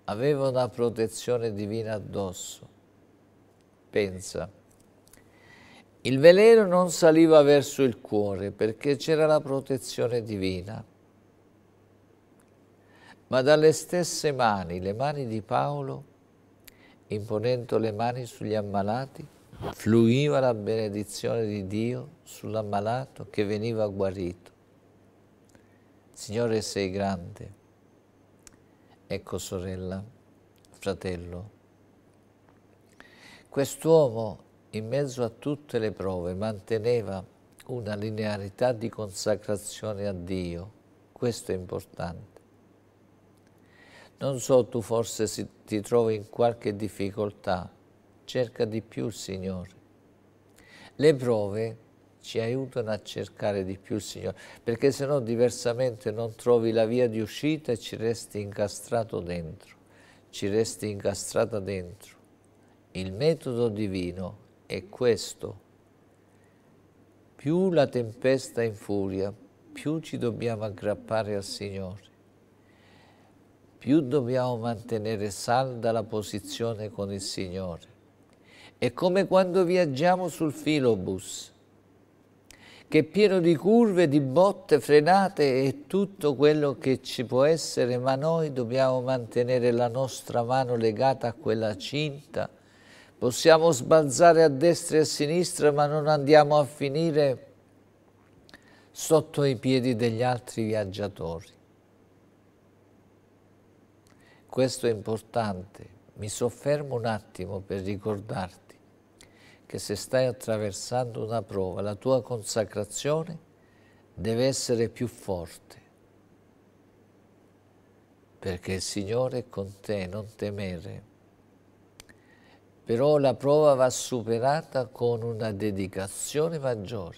aveva una protezione divina addosso. Pensa, il veleno non saliva verso il cuore perché c'era la protezione divina ma dalle stesse mani, le mani di Paolo, imponendo le mani sugli ammalati, fluiva la benedizione di Dio sull'ammalato che veniva guarito. Signore sei grande. Ecco sorella, fratello, quest'uomo in mezzo a tutte le prove manteneva una linearità di consacrazione a Dio. Questo è importante. Non so, tu forse si, ti trovi in qualche difficoltà, cerca di più il Signore. Le prove ci aiutano a cercare di più il Signore, perché se no diversamente non trovi la via di uscita e ci resti incastrato dentro, ci resti incastrata dentro. Il metodo divino è questo. Più la tempesta infuria, più ci dobbiamo aggrappare al Signore più dobbiamo mantenere salda la posizione con il Signore. È come quando viaggiamo sul filobus, che è pieno di curve, di botte, frenate e tutto quello che ci può essere, ma noi dobbiamo mantenere la nostra mano legata a quella cinta. Possiamo sbalzare a destra e a sinistra, ma non andiamo a finire sotto i piedi degli altri viaggiatori questo è importante, mi soffermo un attimo per ricordarti che se stai attraversando una prova, la tua consacrazione deve essere più forte, perché il Signore è con te, non temere. Però la prova va superata con una dedicazione maggiore,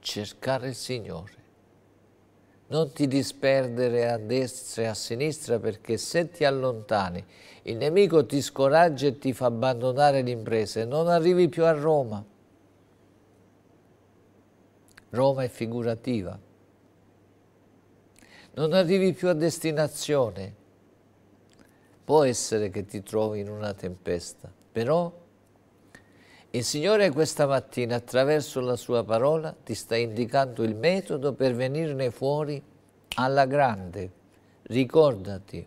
cercare il Signore non ti disperdere a destra e a sinistra perché se ti allontani il nemico ti scoraggia e ti fa abbandonare l'impresa e non arrivi più a Roma. Roma è figurativa. Non arrivi più a destinazione. Può essere che ti trovi in una tempesta, però il Signore questa mattina attraverso la sua parola ti sta indicando il metodo per venirne fuori alla grande. Ricordati.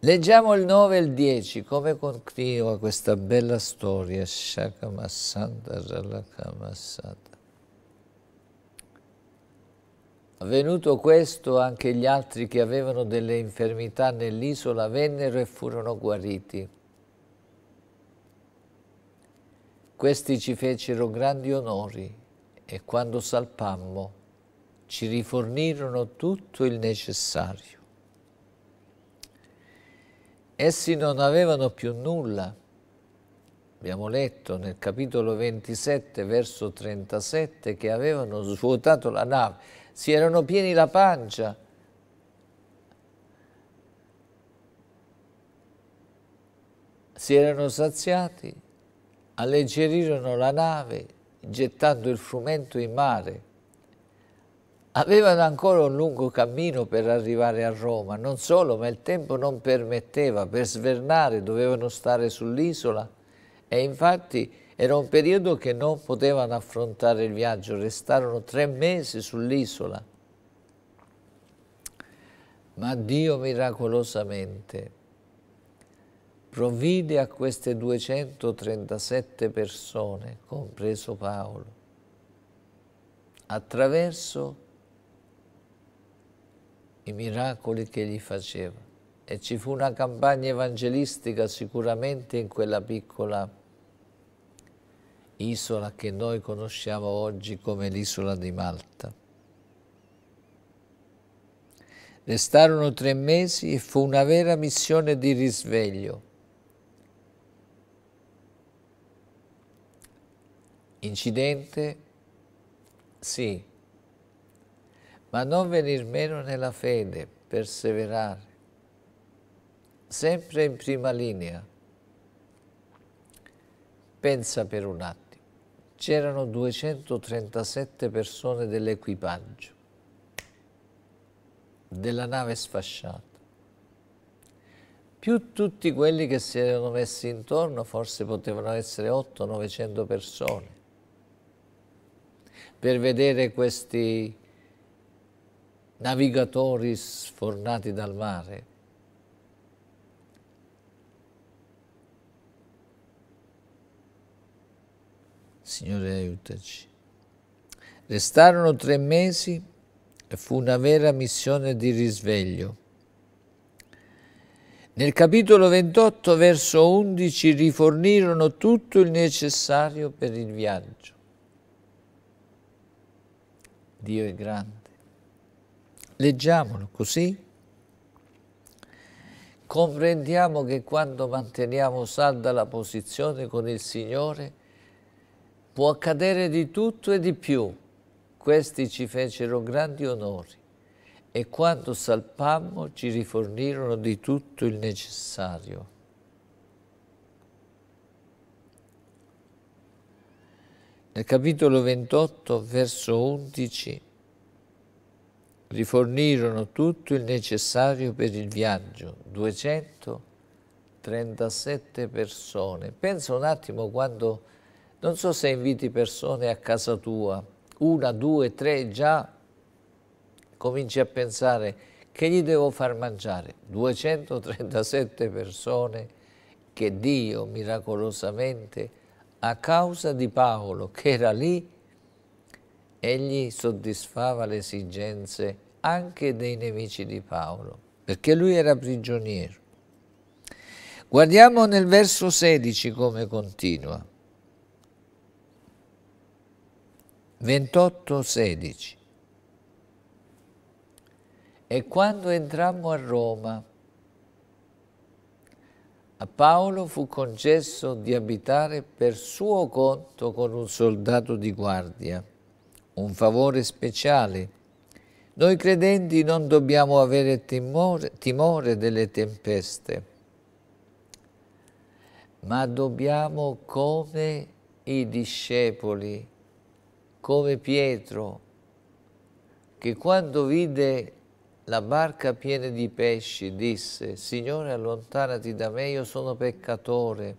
Leggiamo il 9 e il 10, come continua questa bella storia. Shakamassanta, Ralakamassanta. Venuto questo, anche gli altri che avevano delle infermità nell'isola vennero e furono guariti. Questi ci fecero grandi onori e quando salpammo ci rifornirono tutto il necessario. Essi non avevano più nulla. Abbiamo letto nel capitolo 27, verso 37, che avevano svuotato la nave si erano pieni la pancia. Si erano saziati, alleggerirono la nave gettando il frumento in mare. Avevano ancora un lungo cammino per arrivare a Roma, non solo, ma il tempo non permetteva, per svernare dovevano stare sull'isola e infatti era un periodo che non potevano affrontare il viaggio, restarono tre mesi sull'isola. Ma Dio miracolosamente provvide a queste 237 persone, compreso Paolo, attraverso i miracoli che gli faceva. E ci fu una campagna evangelistica sicuramente in quella piccola isola che noi conosciamo oggi come l'isola di Malta. Restarono tre mesi e fu una vera missione di risveglio. Incidente? Sì, ma non venir meno nella fede, perseverare, sempre in prima linea. Pensa per un attimo c'erano 237 persone dell'equipaggio della nave sfasciata, più tutti quelli che si erano messi intorno, forse potevano essere 800-900 persone, per vedere questi navigatori sfornati dal mare. Signore aiutaci. Restarono tre mesi e fu una vera missione di risveglio. Nel capitolo 28, verso 11, rifornirono tutto il necessario per il viaggio. Dio è grande. Leggiamolo così. Comprendiamo che quando manteniamo salda la posizione con il Signore, può accadere di tutto e di più. Questi ci fecero grandi onori e quando salpammo ci rifornirono di tutto il necessario. Nel capitolo 28, verso 11, rifornirono tutto il necessario per il viaggio, 237 persone. Pensa un attimo quando non so se inviti persone a casa tua, una, due, tre, già cominci a pensare che gli devo far mangiare. 237 persone che Dio miracolosamente, a causa di Paolo che era lì, egli soddisfava le esigenze anche dei nemici di Paolo, perché lui era prigioniero. Guardiamo nel verso 16 come continua. 28:16 E quando entrammo a Roma, a Paolo fu concesso di abitare per suo conto con un soldato di guardia, un favore speciale. Noi credenti non dobbiamo avere timore, timore delle tempeste, ma dobbiamo come i discepoli come Pietro, che quando vide la barca piena di pesci disse, Signore allontanati da me, io sono peccatore.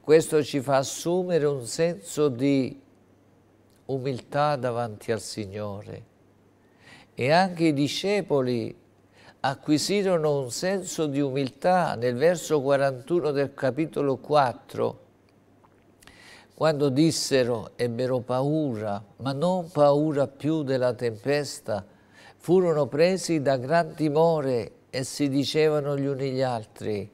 Questo ci fa assumere un senso di umiltà davanti al Signore. E anche i discepoli acquisirono un senso di umiltà nel verso 41 del capitolo 4 quando dissero ebbero paura, ma non paura più della tempesta, furono presi da gran timore e si dicevano gli uni gli altri,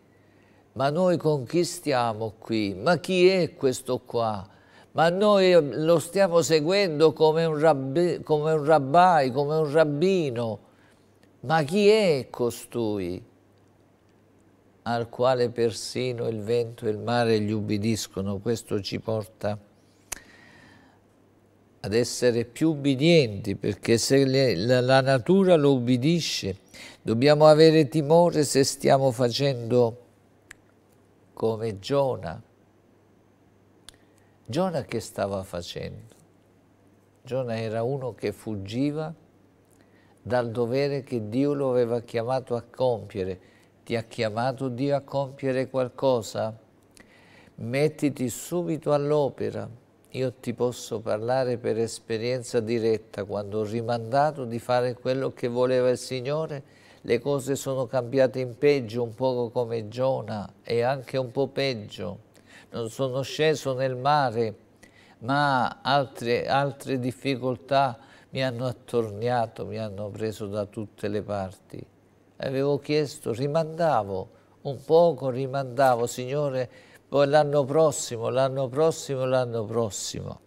ma noi con chi stiamo qui, ma chi è questo qua? Ma noi ehm, lo stiamo seguendo come un, rabbi, come un rabbai, come un rabbino, ma chi è costui? al quale persino il vento e il mare gli ubbidiscono. Questo ci porta ad essere più ubbidienti, perché se la natura lo ubbidisce, dobbiamo avere timore se stiamo facendo come Giona. Giona che stava facendo? Giona era uno che fuggiva dal dovere che Dio lo aveva chiamato a compiere, ti ha chiamato Dio a compiere qualcosa? Mettiti subito all'opera. Io ti posso parlare per esperienza diretta. Quando ho rimandato di fare quello che voleva il Signore, le cose sono cambiate in peggio, un poco come Giona, e anche un po' peggio. Non sono sceso nel mare, ma altre, altre difficoltà mi hanno attorniato, mi hanno preso da tutte le parti avevo chiesto, rimandavo un poco, rimandavo, Signore, poi l'anno prossimo, l'anno prossimo, l'anno prossimo.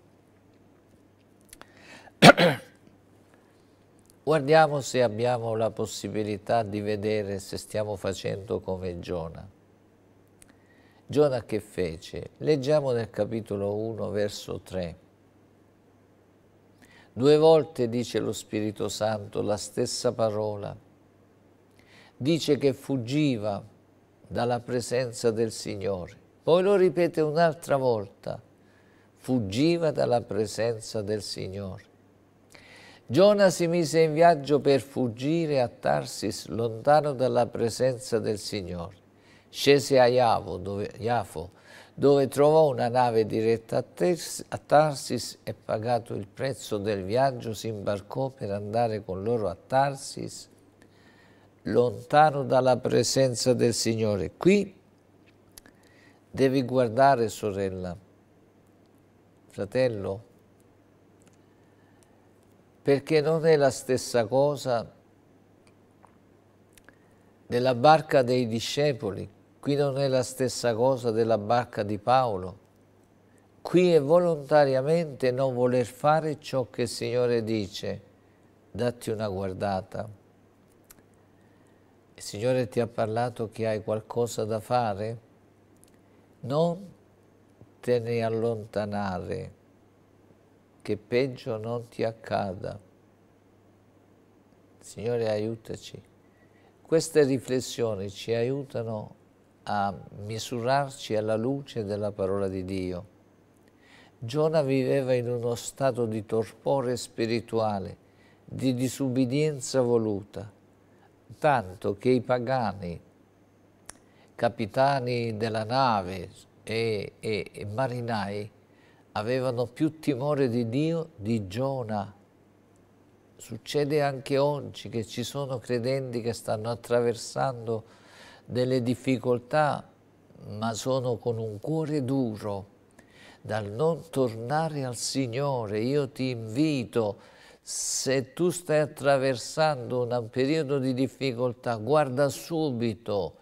Guardiamo se abbiamo la possibilità di vedere se stiamo facendo come Giona. Giona che fece? Leggiamo nel capitolo 1, verso 3. Due volte dice lo Spirito Santo la stessa parola dice che fuggiva dalla presenza del Signore. Poi lo ripete un'altra volta, fuggiva dalla presenza del Signore. Giona si mise in viaggio per fuggire a Tarsis, lontano dalla presenza del Signore. Scese a Iavo, dove, dove trovò una nave diretta a, Ters, a Tarsis e pagato il prezzo del viaggio si imbarcò per andare con loro a Tarsis lontano dalla presenza del Signore. Qui devi guardare, sorella, fratello, perché non è la stessa cosa della barca dei discepoli, qui non è la stessa cosa della barca di Paolo. Qui è volontariamente non voler fare ciò che il Signore dice. Datti una guardata. Il Signore ti ha parlato che hai qualcosa da fare? Non te ne allontanare, che peggio non ti accada. Signore, aiutaci. Queste riflessioni ci aiutano a misurarci alla luce della parola di Dio. Giona viveva in uno stato di torpore spirituale, di disubbidienza voluta tanto che i pagani, capitani della nave e, e, e marinai, avevano più timore di Dio di Giona. Succede anche oggi che ci sono credenti che stanno attraversando delle difficoltà, ma sono con un cuore duro, dal non tornare al Signore. Io ti invito a se tu stai attraversando un periodo di difficoltà, guarda subito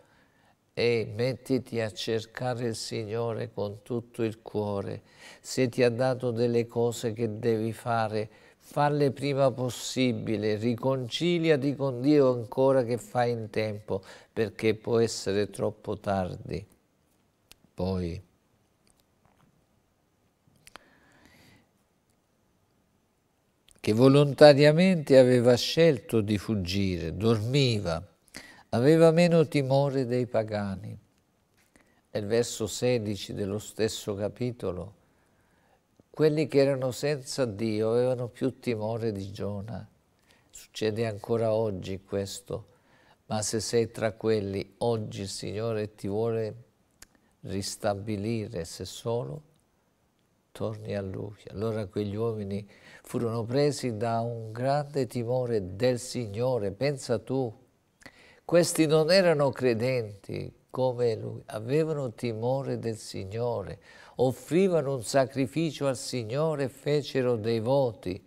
e mettiti a cercare il Signore con tutto il cuore. Se ti ha dato delle cose che devi fare, falle prima possibile, riconciliati con Dio ancora che fai in tempo, perché può essere troppo tardi. Poi che volontariamente aveva scelto di fuggire, dormiva, aveva meno timore dei pagani. Nel verso 16 dello stesso capitolo, quelli che erano senza Dio avevano più timore di Giona. Succede ancora oggi questo, ma se sei tra quelli, oggi il Signore ti vuole ristabilire, se solo torni a Lui. Allora quegli uomini furono presi da un grande timore del Signore. Pensa tu, questi non erano credenti come lui, avevano timore del Signore, offrivano un sacrificio al Signore e fecero dei voti.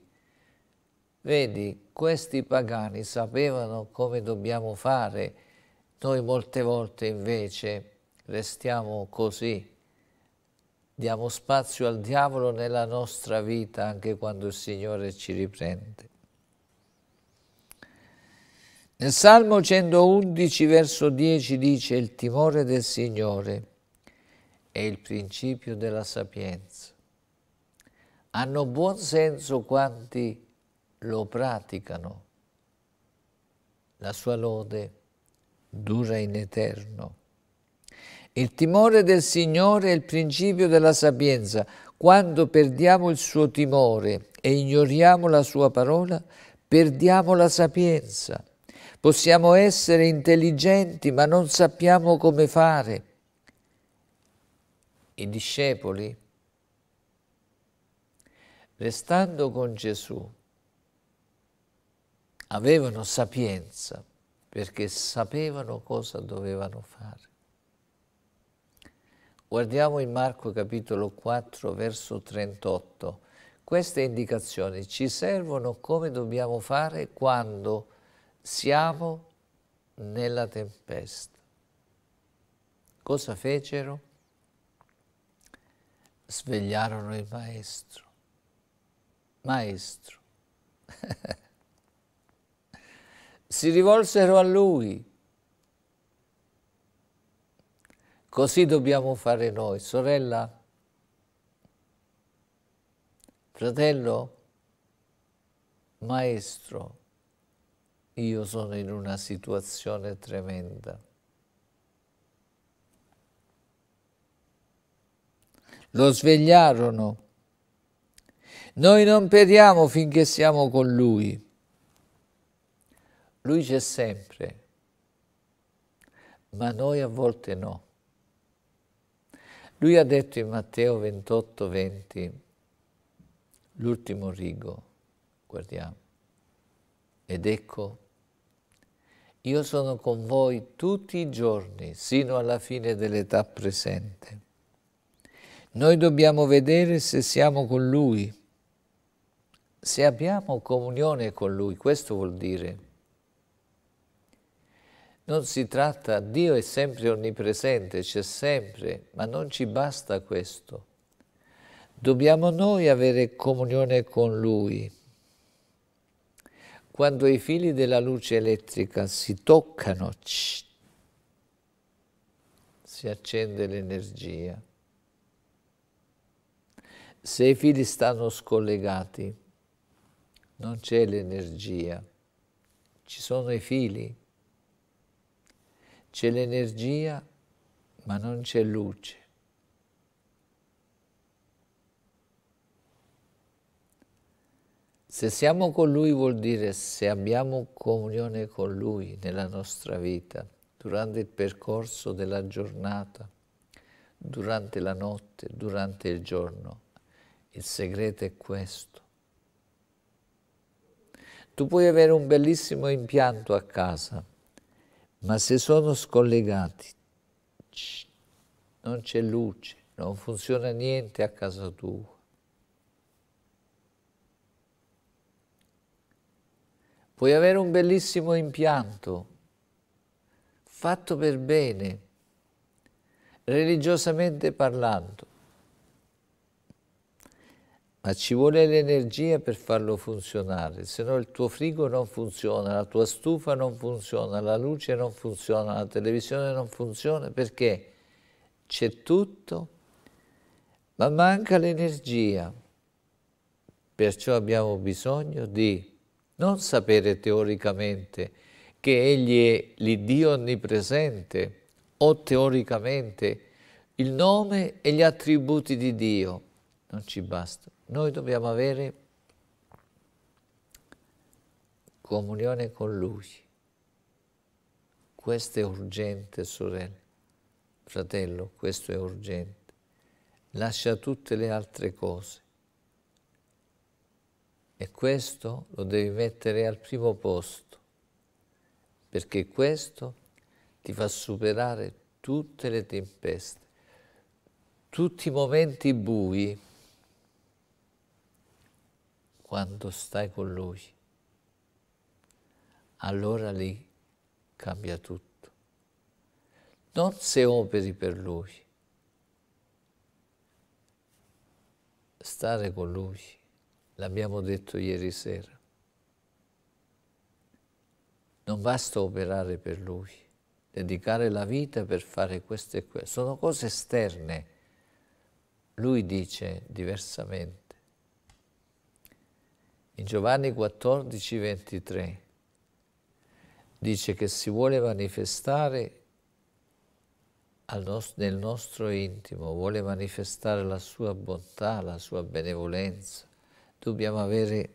Vedi, questi pagani sapevano come dobbiamo fare, noi molte volte invece restiamo così, diamo spazio al diavolo nella nostra vita anche quando il Signore ci riprende. Nel Salmo 111 verso 10 dice il timore del Signore è il principio della sapienza. Hanno buon senso quanti lo praticano. La sua lode dura in eterno. Il timore del Signore è il principio della sapienza. Quando perdiamo il suo timore e ignoriamo la sua parola, perdiamo la sapienza. Possiamo essere intelligenti, ma non sappiamo come fare. I discepoli, restando con Gesù, avevano sapienza perché sapevano cosa dovevano fare. Guardiamo in Marco capitolo 4 verso 38. Queste indicazioni ci servono come dobbiamo fare quando siamo nella tempesta. Cosa fecero? Svegliarono il maestro. Maestro. si rivolsero a lui Così dobbiamo fare noi, sorella, fratello, maestro, io sono in una situazione tremenda. Lo svegliarono. Noi non periamo finché siamo con Lui. Lui c'è sempre, ma noi a volte no. Lui ha detto in Matteo 28, 20, l'ultimo rigo, guardiamo, ed ecco, io sono con voi tutti i giorni, sino alla fine dell'età presente. Noi dobbiamo vedere se siamo con Lui, se abbiamo comunione con Lui, questo vuol dire non si tratta, Dio è sempre onnipresente, c'è sempre, ma non ci basta questo. Dobbiamo noi avere comunione con Lui. Quando i fili della luce elettrica si toccano, si accende l'energia. Se i fili stanno scollegati, non c'è l'energia, ci sono i fili, c'è l'energia, ma non c'è luce. Se siamo con Lui vuol dire se abbiamo comunione con Lui nella nostra vita, durante il percorso della giornata, durante la notte, durante il giorno. Il segreto è questo. Tu puoi avere un bellissimo impianto a casa, ma se sono scollegati non c'è luce, non funziona niente a casa tua. Puoi avere un bellissimo impianto, fatto per bene, religiosamente parlando, ma ci vuole l'energia per farlo funzionare, se no il tuo frigo non funziona, la tua stufa non funziona, la luce non funziona, la televisione non funziona, perché c'è tutto, ma manca l'energia. Perciò abbiamo bisogno di non sapere teoricamente che Egli è l'Iddio onnipresente o teoricamente il nome e gli attributi di Dio. Non ci basta noi dobbiamo avere comunione con Lui. Questo è urgente, sorella, Fratello, questo è urgente. Lascia tutte le altre cose. E questo lo devi mettere al primo posto, perché questo ti fa superare tutte le tempeste, tutti i momenti bui quando stai con Lui, allora lì cambia tutto. Non se operi per Lui, stare con Lui, l'abbiamo detto ieri sera. Non basta operare per Lui, dedicare la vita per fare questo e questo. Sono cose esterne. Lui dice diversamente in Giovanni 14, 23 dice che si vuole manifestare nostro, nel nostro intimo, vuole manifestare la sua bontà, la sua benevolenza. Dobbiamo avere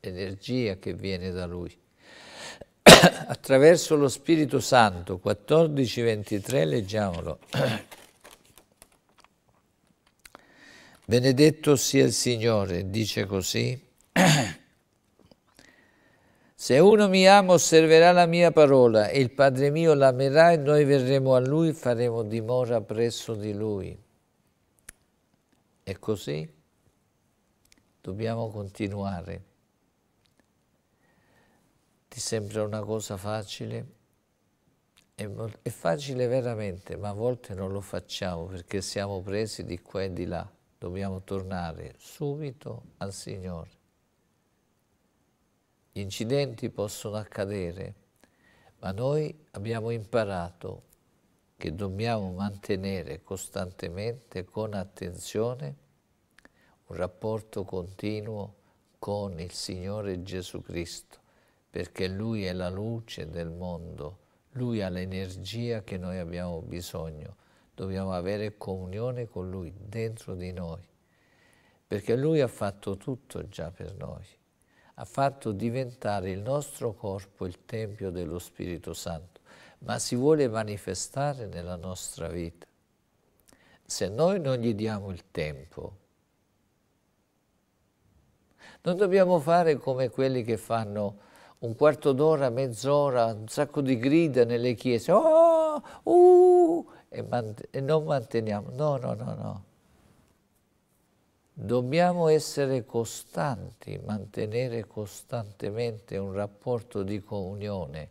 energia che viene da Lui. Attraverso lo Spirito Santo, 14, 23, leggiamolo. Benedetto sia il Signore, dice così, Se uno mi ama osserverà la mia parola e il Padre mio l'amerà e noi verremo a lui faremo dimora presso di lui. E così dobbiamo continuare. Ti sembra una cosa facile? È, è facile veramente, ma a volte non lo facciamo perché siamo presi di qua e di là. Dobbiamo tornare subito al Signore gli incidenti possono accadere, ma noi abbiamo imparato che dobbiamo mantenere costantemente con attenzione un rapporto continuo con il Signore Gesù Cristo, perché Lui è la luce del mondo, Lui ha l'energia che noi abbiamo bisogno, dobbiamo avere comunione con Lui dentro di noi, perché Lui ha fatto tutto già per noi ha fatto diventare il nostro corpo il Tempio dello Spirito Santo, ma si vuole manifestare nella nostra vita. Se noi non gli diamo il tempo, non dobbiamo fare come quelli che fanno un quarto d'ora, mezz'ora, un sacco di grida nelle chiese, oh, uh, e, e non manteniamo. No, no, no, no. Dobbiamo essere costanti, mantenere costantemente un rapporto di comunione.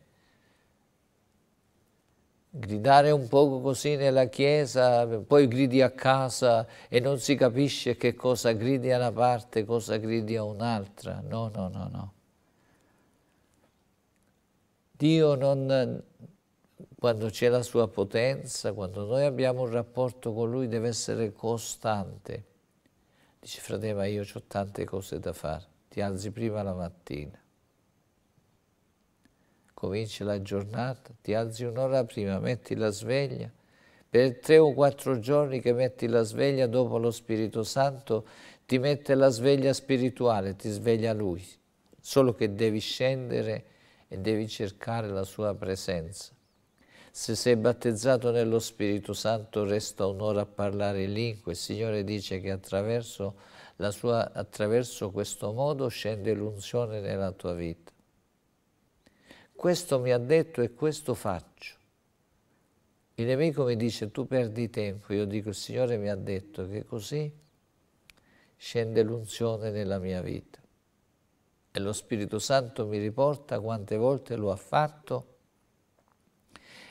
Gridare un poco così nella chiesa, poi gridi a casa e non si capisce che cosa gridi a una parte, cosa gridi a un'altra. No, no, no, no. Dio non, quando c'è la sua potenza, quando noi abbiamo un rapporto con Lui, deve essere costante Dice, frate, ma io ho tante cose da fare, ti alzi prima la mattina. Cominci la giornata, ti alzi un'ora prima, metti la sveglia. Per tre o quattro giorni che metti la sveglia, dopo lo Spirito Santo ti mette la sveglia spirituale, ti sveglia Lui. Solo che devi scendere e devi cercare la sua presenza se sei battezzato nello Spirito Santo resta un'ora a parlare in lingue. Il Signore dice che attraverso, sua, attraverso questo modo scende l'unzione nella tua vita. Questo mi ha detto e questo faccio. Il nemico mi dice tu perdi tempo, io dico il Signore mi ha detto che così scende l'unzione nella mia vita. E lo Spirito Santo mi riporta quante volte lo ha fatto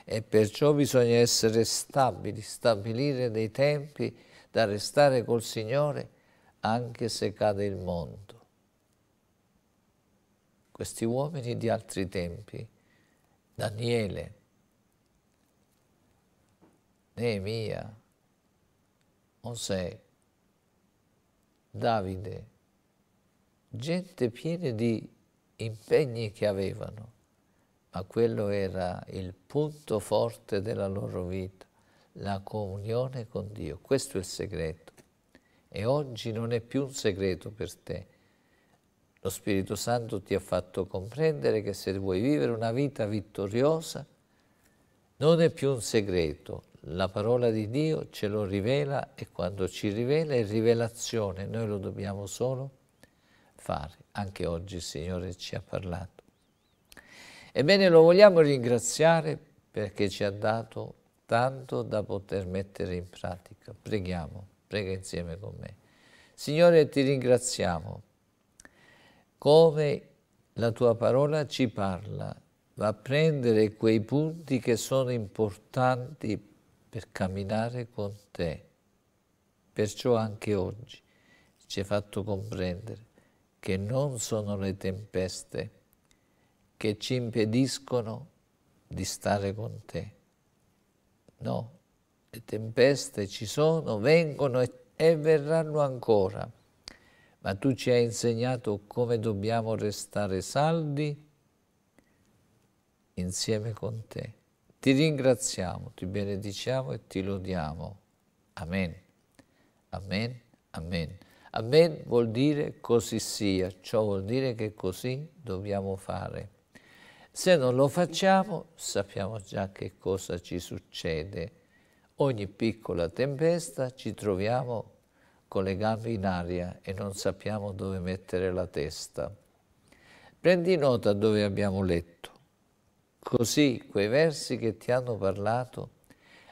e perciò bisogna essere stabili, stabilire dei tempi da restare col Signore anche se cade il mondo. Questi uomini di altri tempi, Daniele, Neemia, Mosè, Davide, gente piena di impegni che avevano, ma quello era il punto forte della loro vita, la comunione con Dio. Questo è il segreto. E oggi non è più un segreto per te. Lo Spirito Santo ti ha fatto comprendere che se vuoi vivere una vita vittoriosa, non è più un segreto. La parola di Dio ce lo rivela e quando ci rivela è rivelazione, noi lo dobbiamo solo fare. Anche oggi il Signore ci ha parlato. Ebbene lo vogliamo ringraziare perché ci ha dato tanto da poter mettere in pratica. Preghiamo, prega insieme con me. Signore ti ringraziamo come la tua parola ci parla, va a prendere quei punti che sono importanti per camminare con te. Perciò anche oggi ci hai fatto comprendere che non sono le tempeste che ci impediscono di stare con te. No, le tempeste ci sono, vengono e, e verranno ancora, ma tu ci hai insegnato come dobbiamo restare saldi insieme con te. Ti ringraziamo, ti benediciamo e ti lodiamo. Amen. Amen. Amen. Amen vuol dire così sia, ciò vuol dire che così dobbiamo fare. Se non lo facciamo, sappiamo già che cosa ci succede. Ogni piccola tempesta ci troviamo con le gambe in aria e non sappiamo dove mettere la testa. Prendi nota dove abbiamo letto. Così quei versi che ti hanno parlato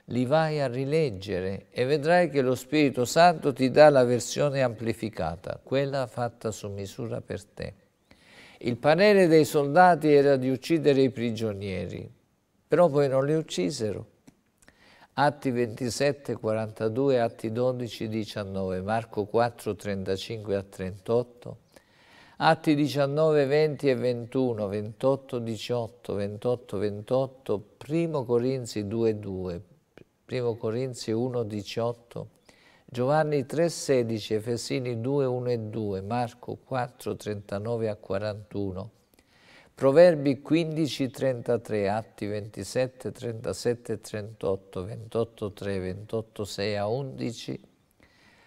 li vai a rileggere e vedrai che lo Spirito Santo ti dà la versione amplificata, quella fatta su misura per te. Il parere dei soldati era di uccidere i prigionieri, però poi non li uccisero. Atti 27, 42, Atti 12, 19, Marco 4, 35 a 38, Atti 19, 20 e 21, 28, 18, 28, 28, 1 Corinzi 2, 2, 1 Corinzi 1, 18, Giovanni 3,16, Efesini 2, 1 e 2, Marco 4, 39 a 41, Proverbi 15, 33, Atti 27, 37 e 38, 28, 3, 28, 6 a 11,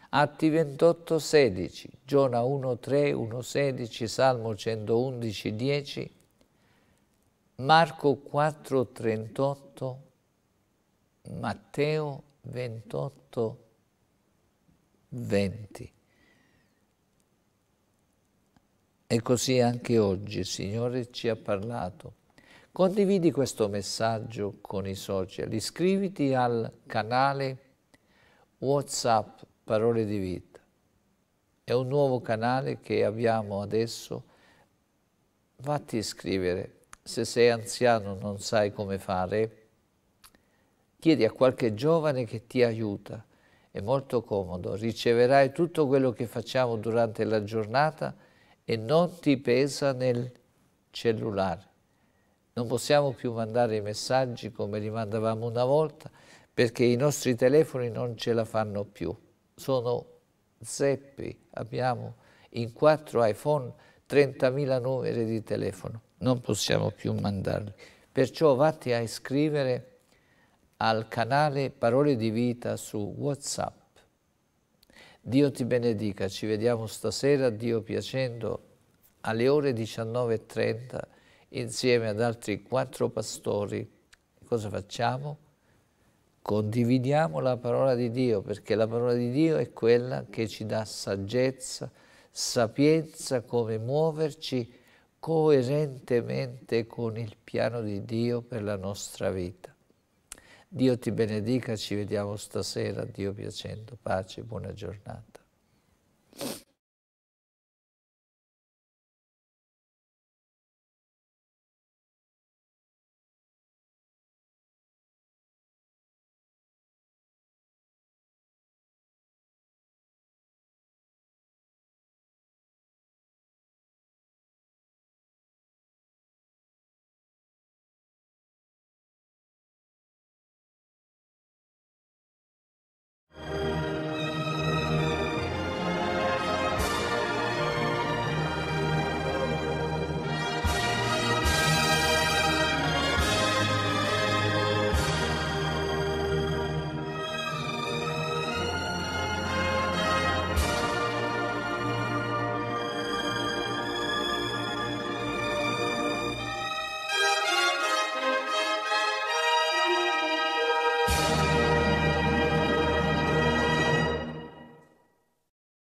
Atti 28, 16, Giona 1, 3, 1, 16, Salmo 111, 10, Marco 4, 38, Matteo 28, 38, 20. E così anche oggi il Signore ci ha parlato. Condividi questo messaggio con i social, iscriviti al canale Whatsapp Parole di Vita. È un nuovo canale che abbiamo adesso. Vatti iscrivere. Se sei anziano non sai come fare, chiedi a qualche giovane che ti aiuta è molto comodo, riceverai tutto quello che facciamo durante la giornata e non ti pesa nel cellulare. Non possiamo più mandare i messaggi come li mandavamo una volta perché i nostri telefoni non ce la fanno più. Sono zeppi, abbiamo in quattro iPhone 30.000 numeri di telefono, non possiamo più mandarli. Perciò vatti a iscrivere al canale Parole di Vita su Whatsapp. Dio ti benedica, ci vediamo stasera, Dio piacendo, alle ore 19.30 insieme ad altri quattro pastori. Cosa facciamo? Condividiamo la parola di Dio, perché la parola di Dio è quella che ci dà saggezza, sapienza, come muoverci coerentemente con il piano di Dio per la nostra vita. Dio ti benedica, ci vediamo stasera, Dio piacendo, pace, buona giornata.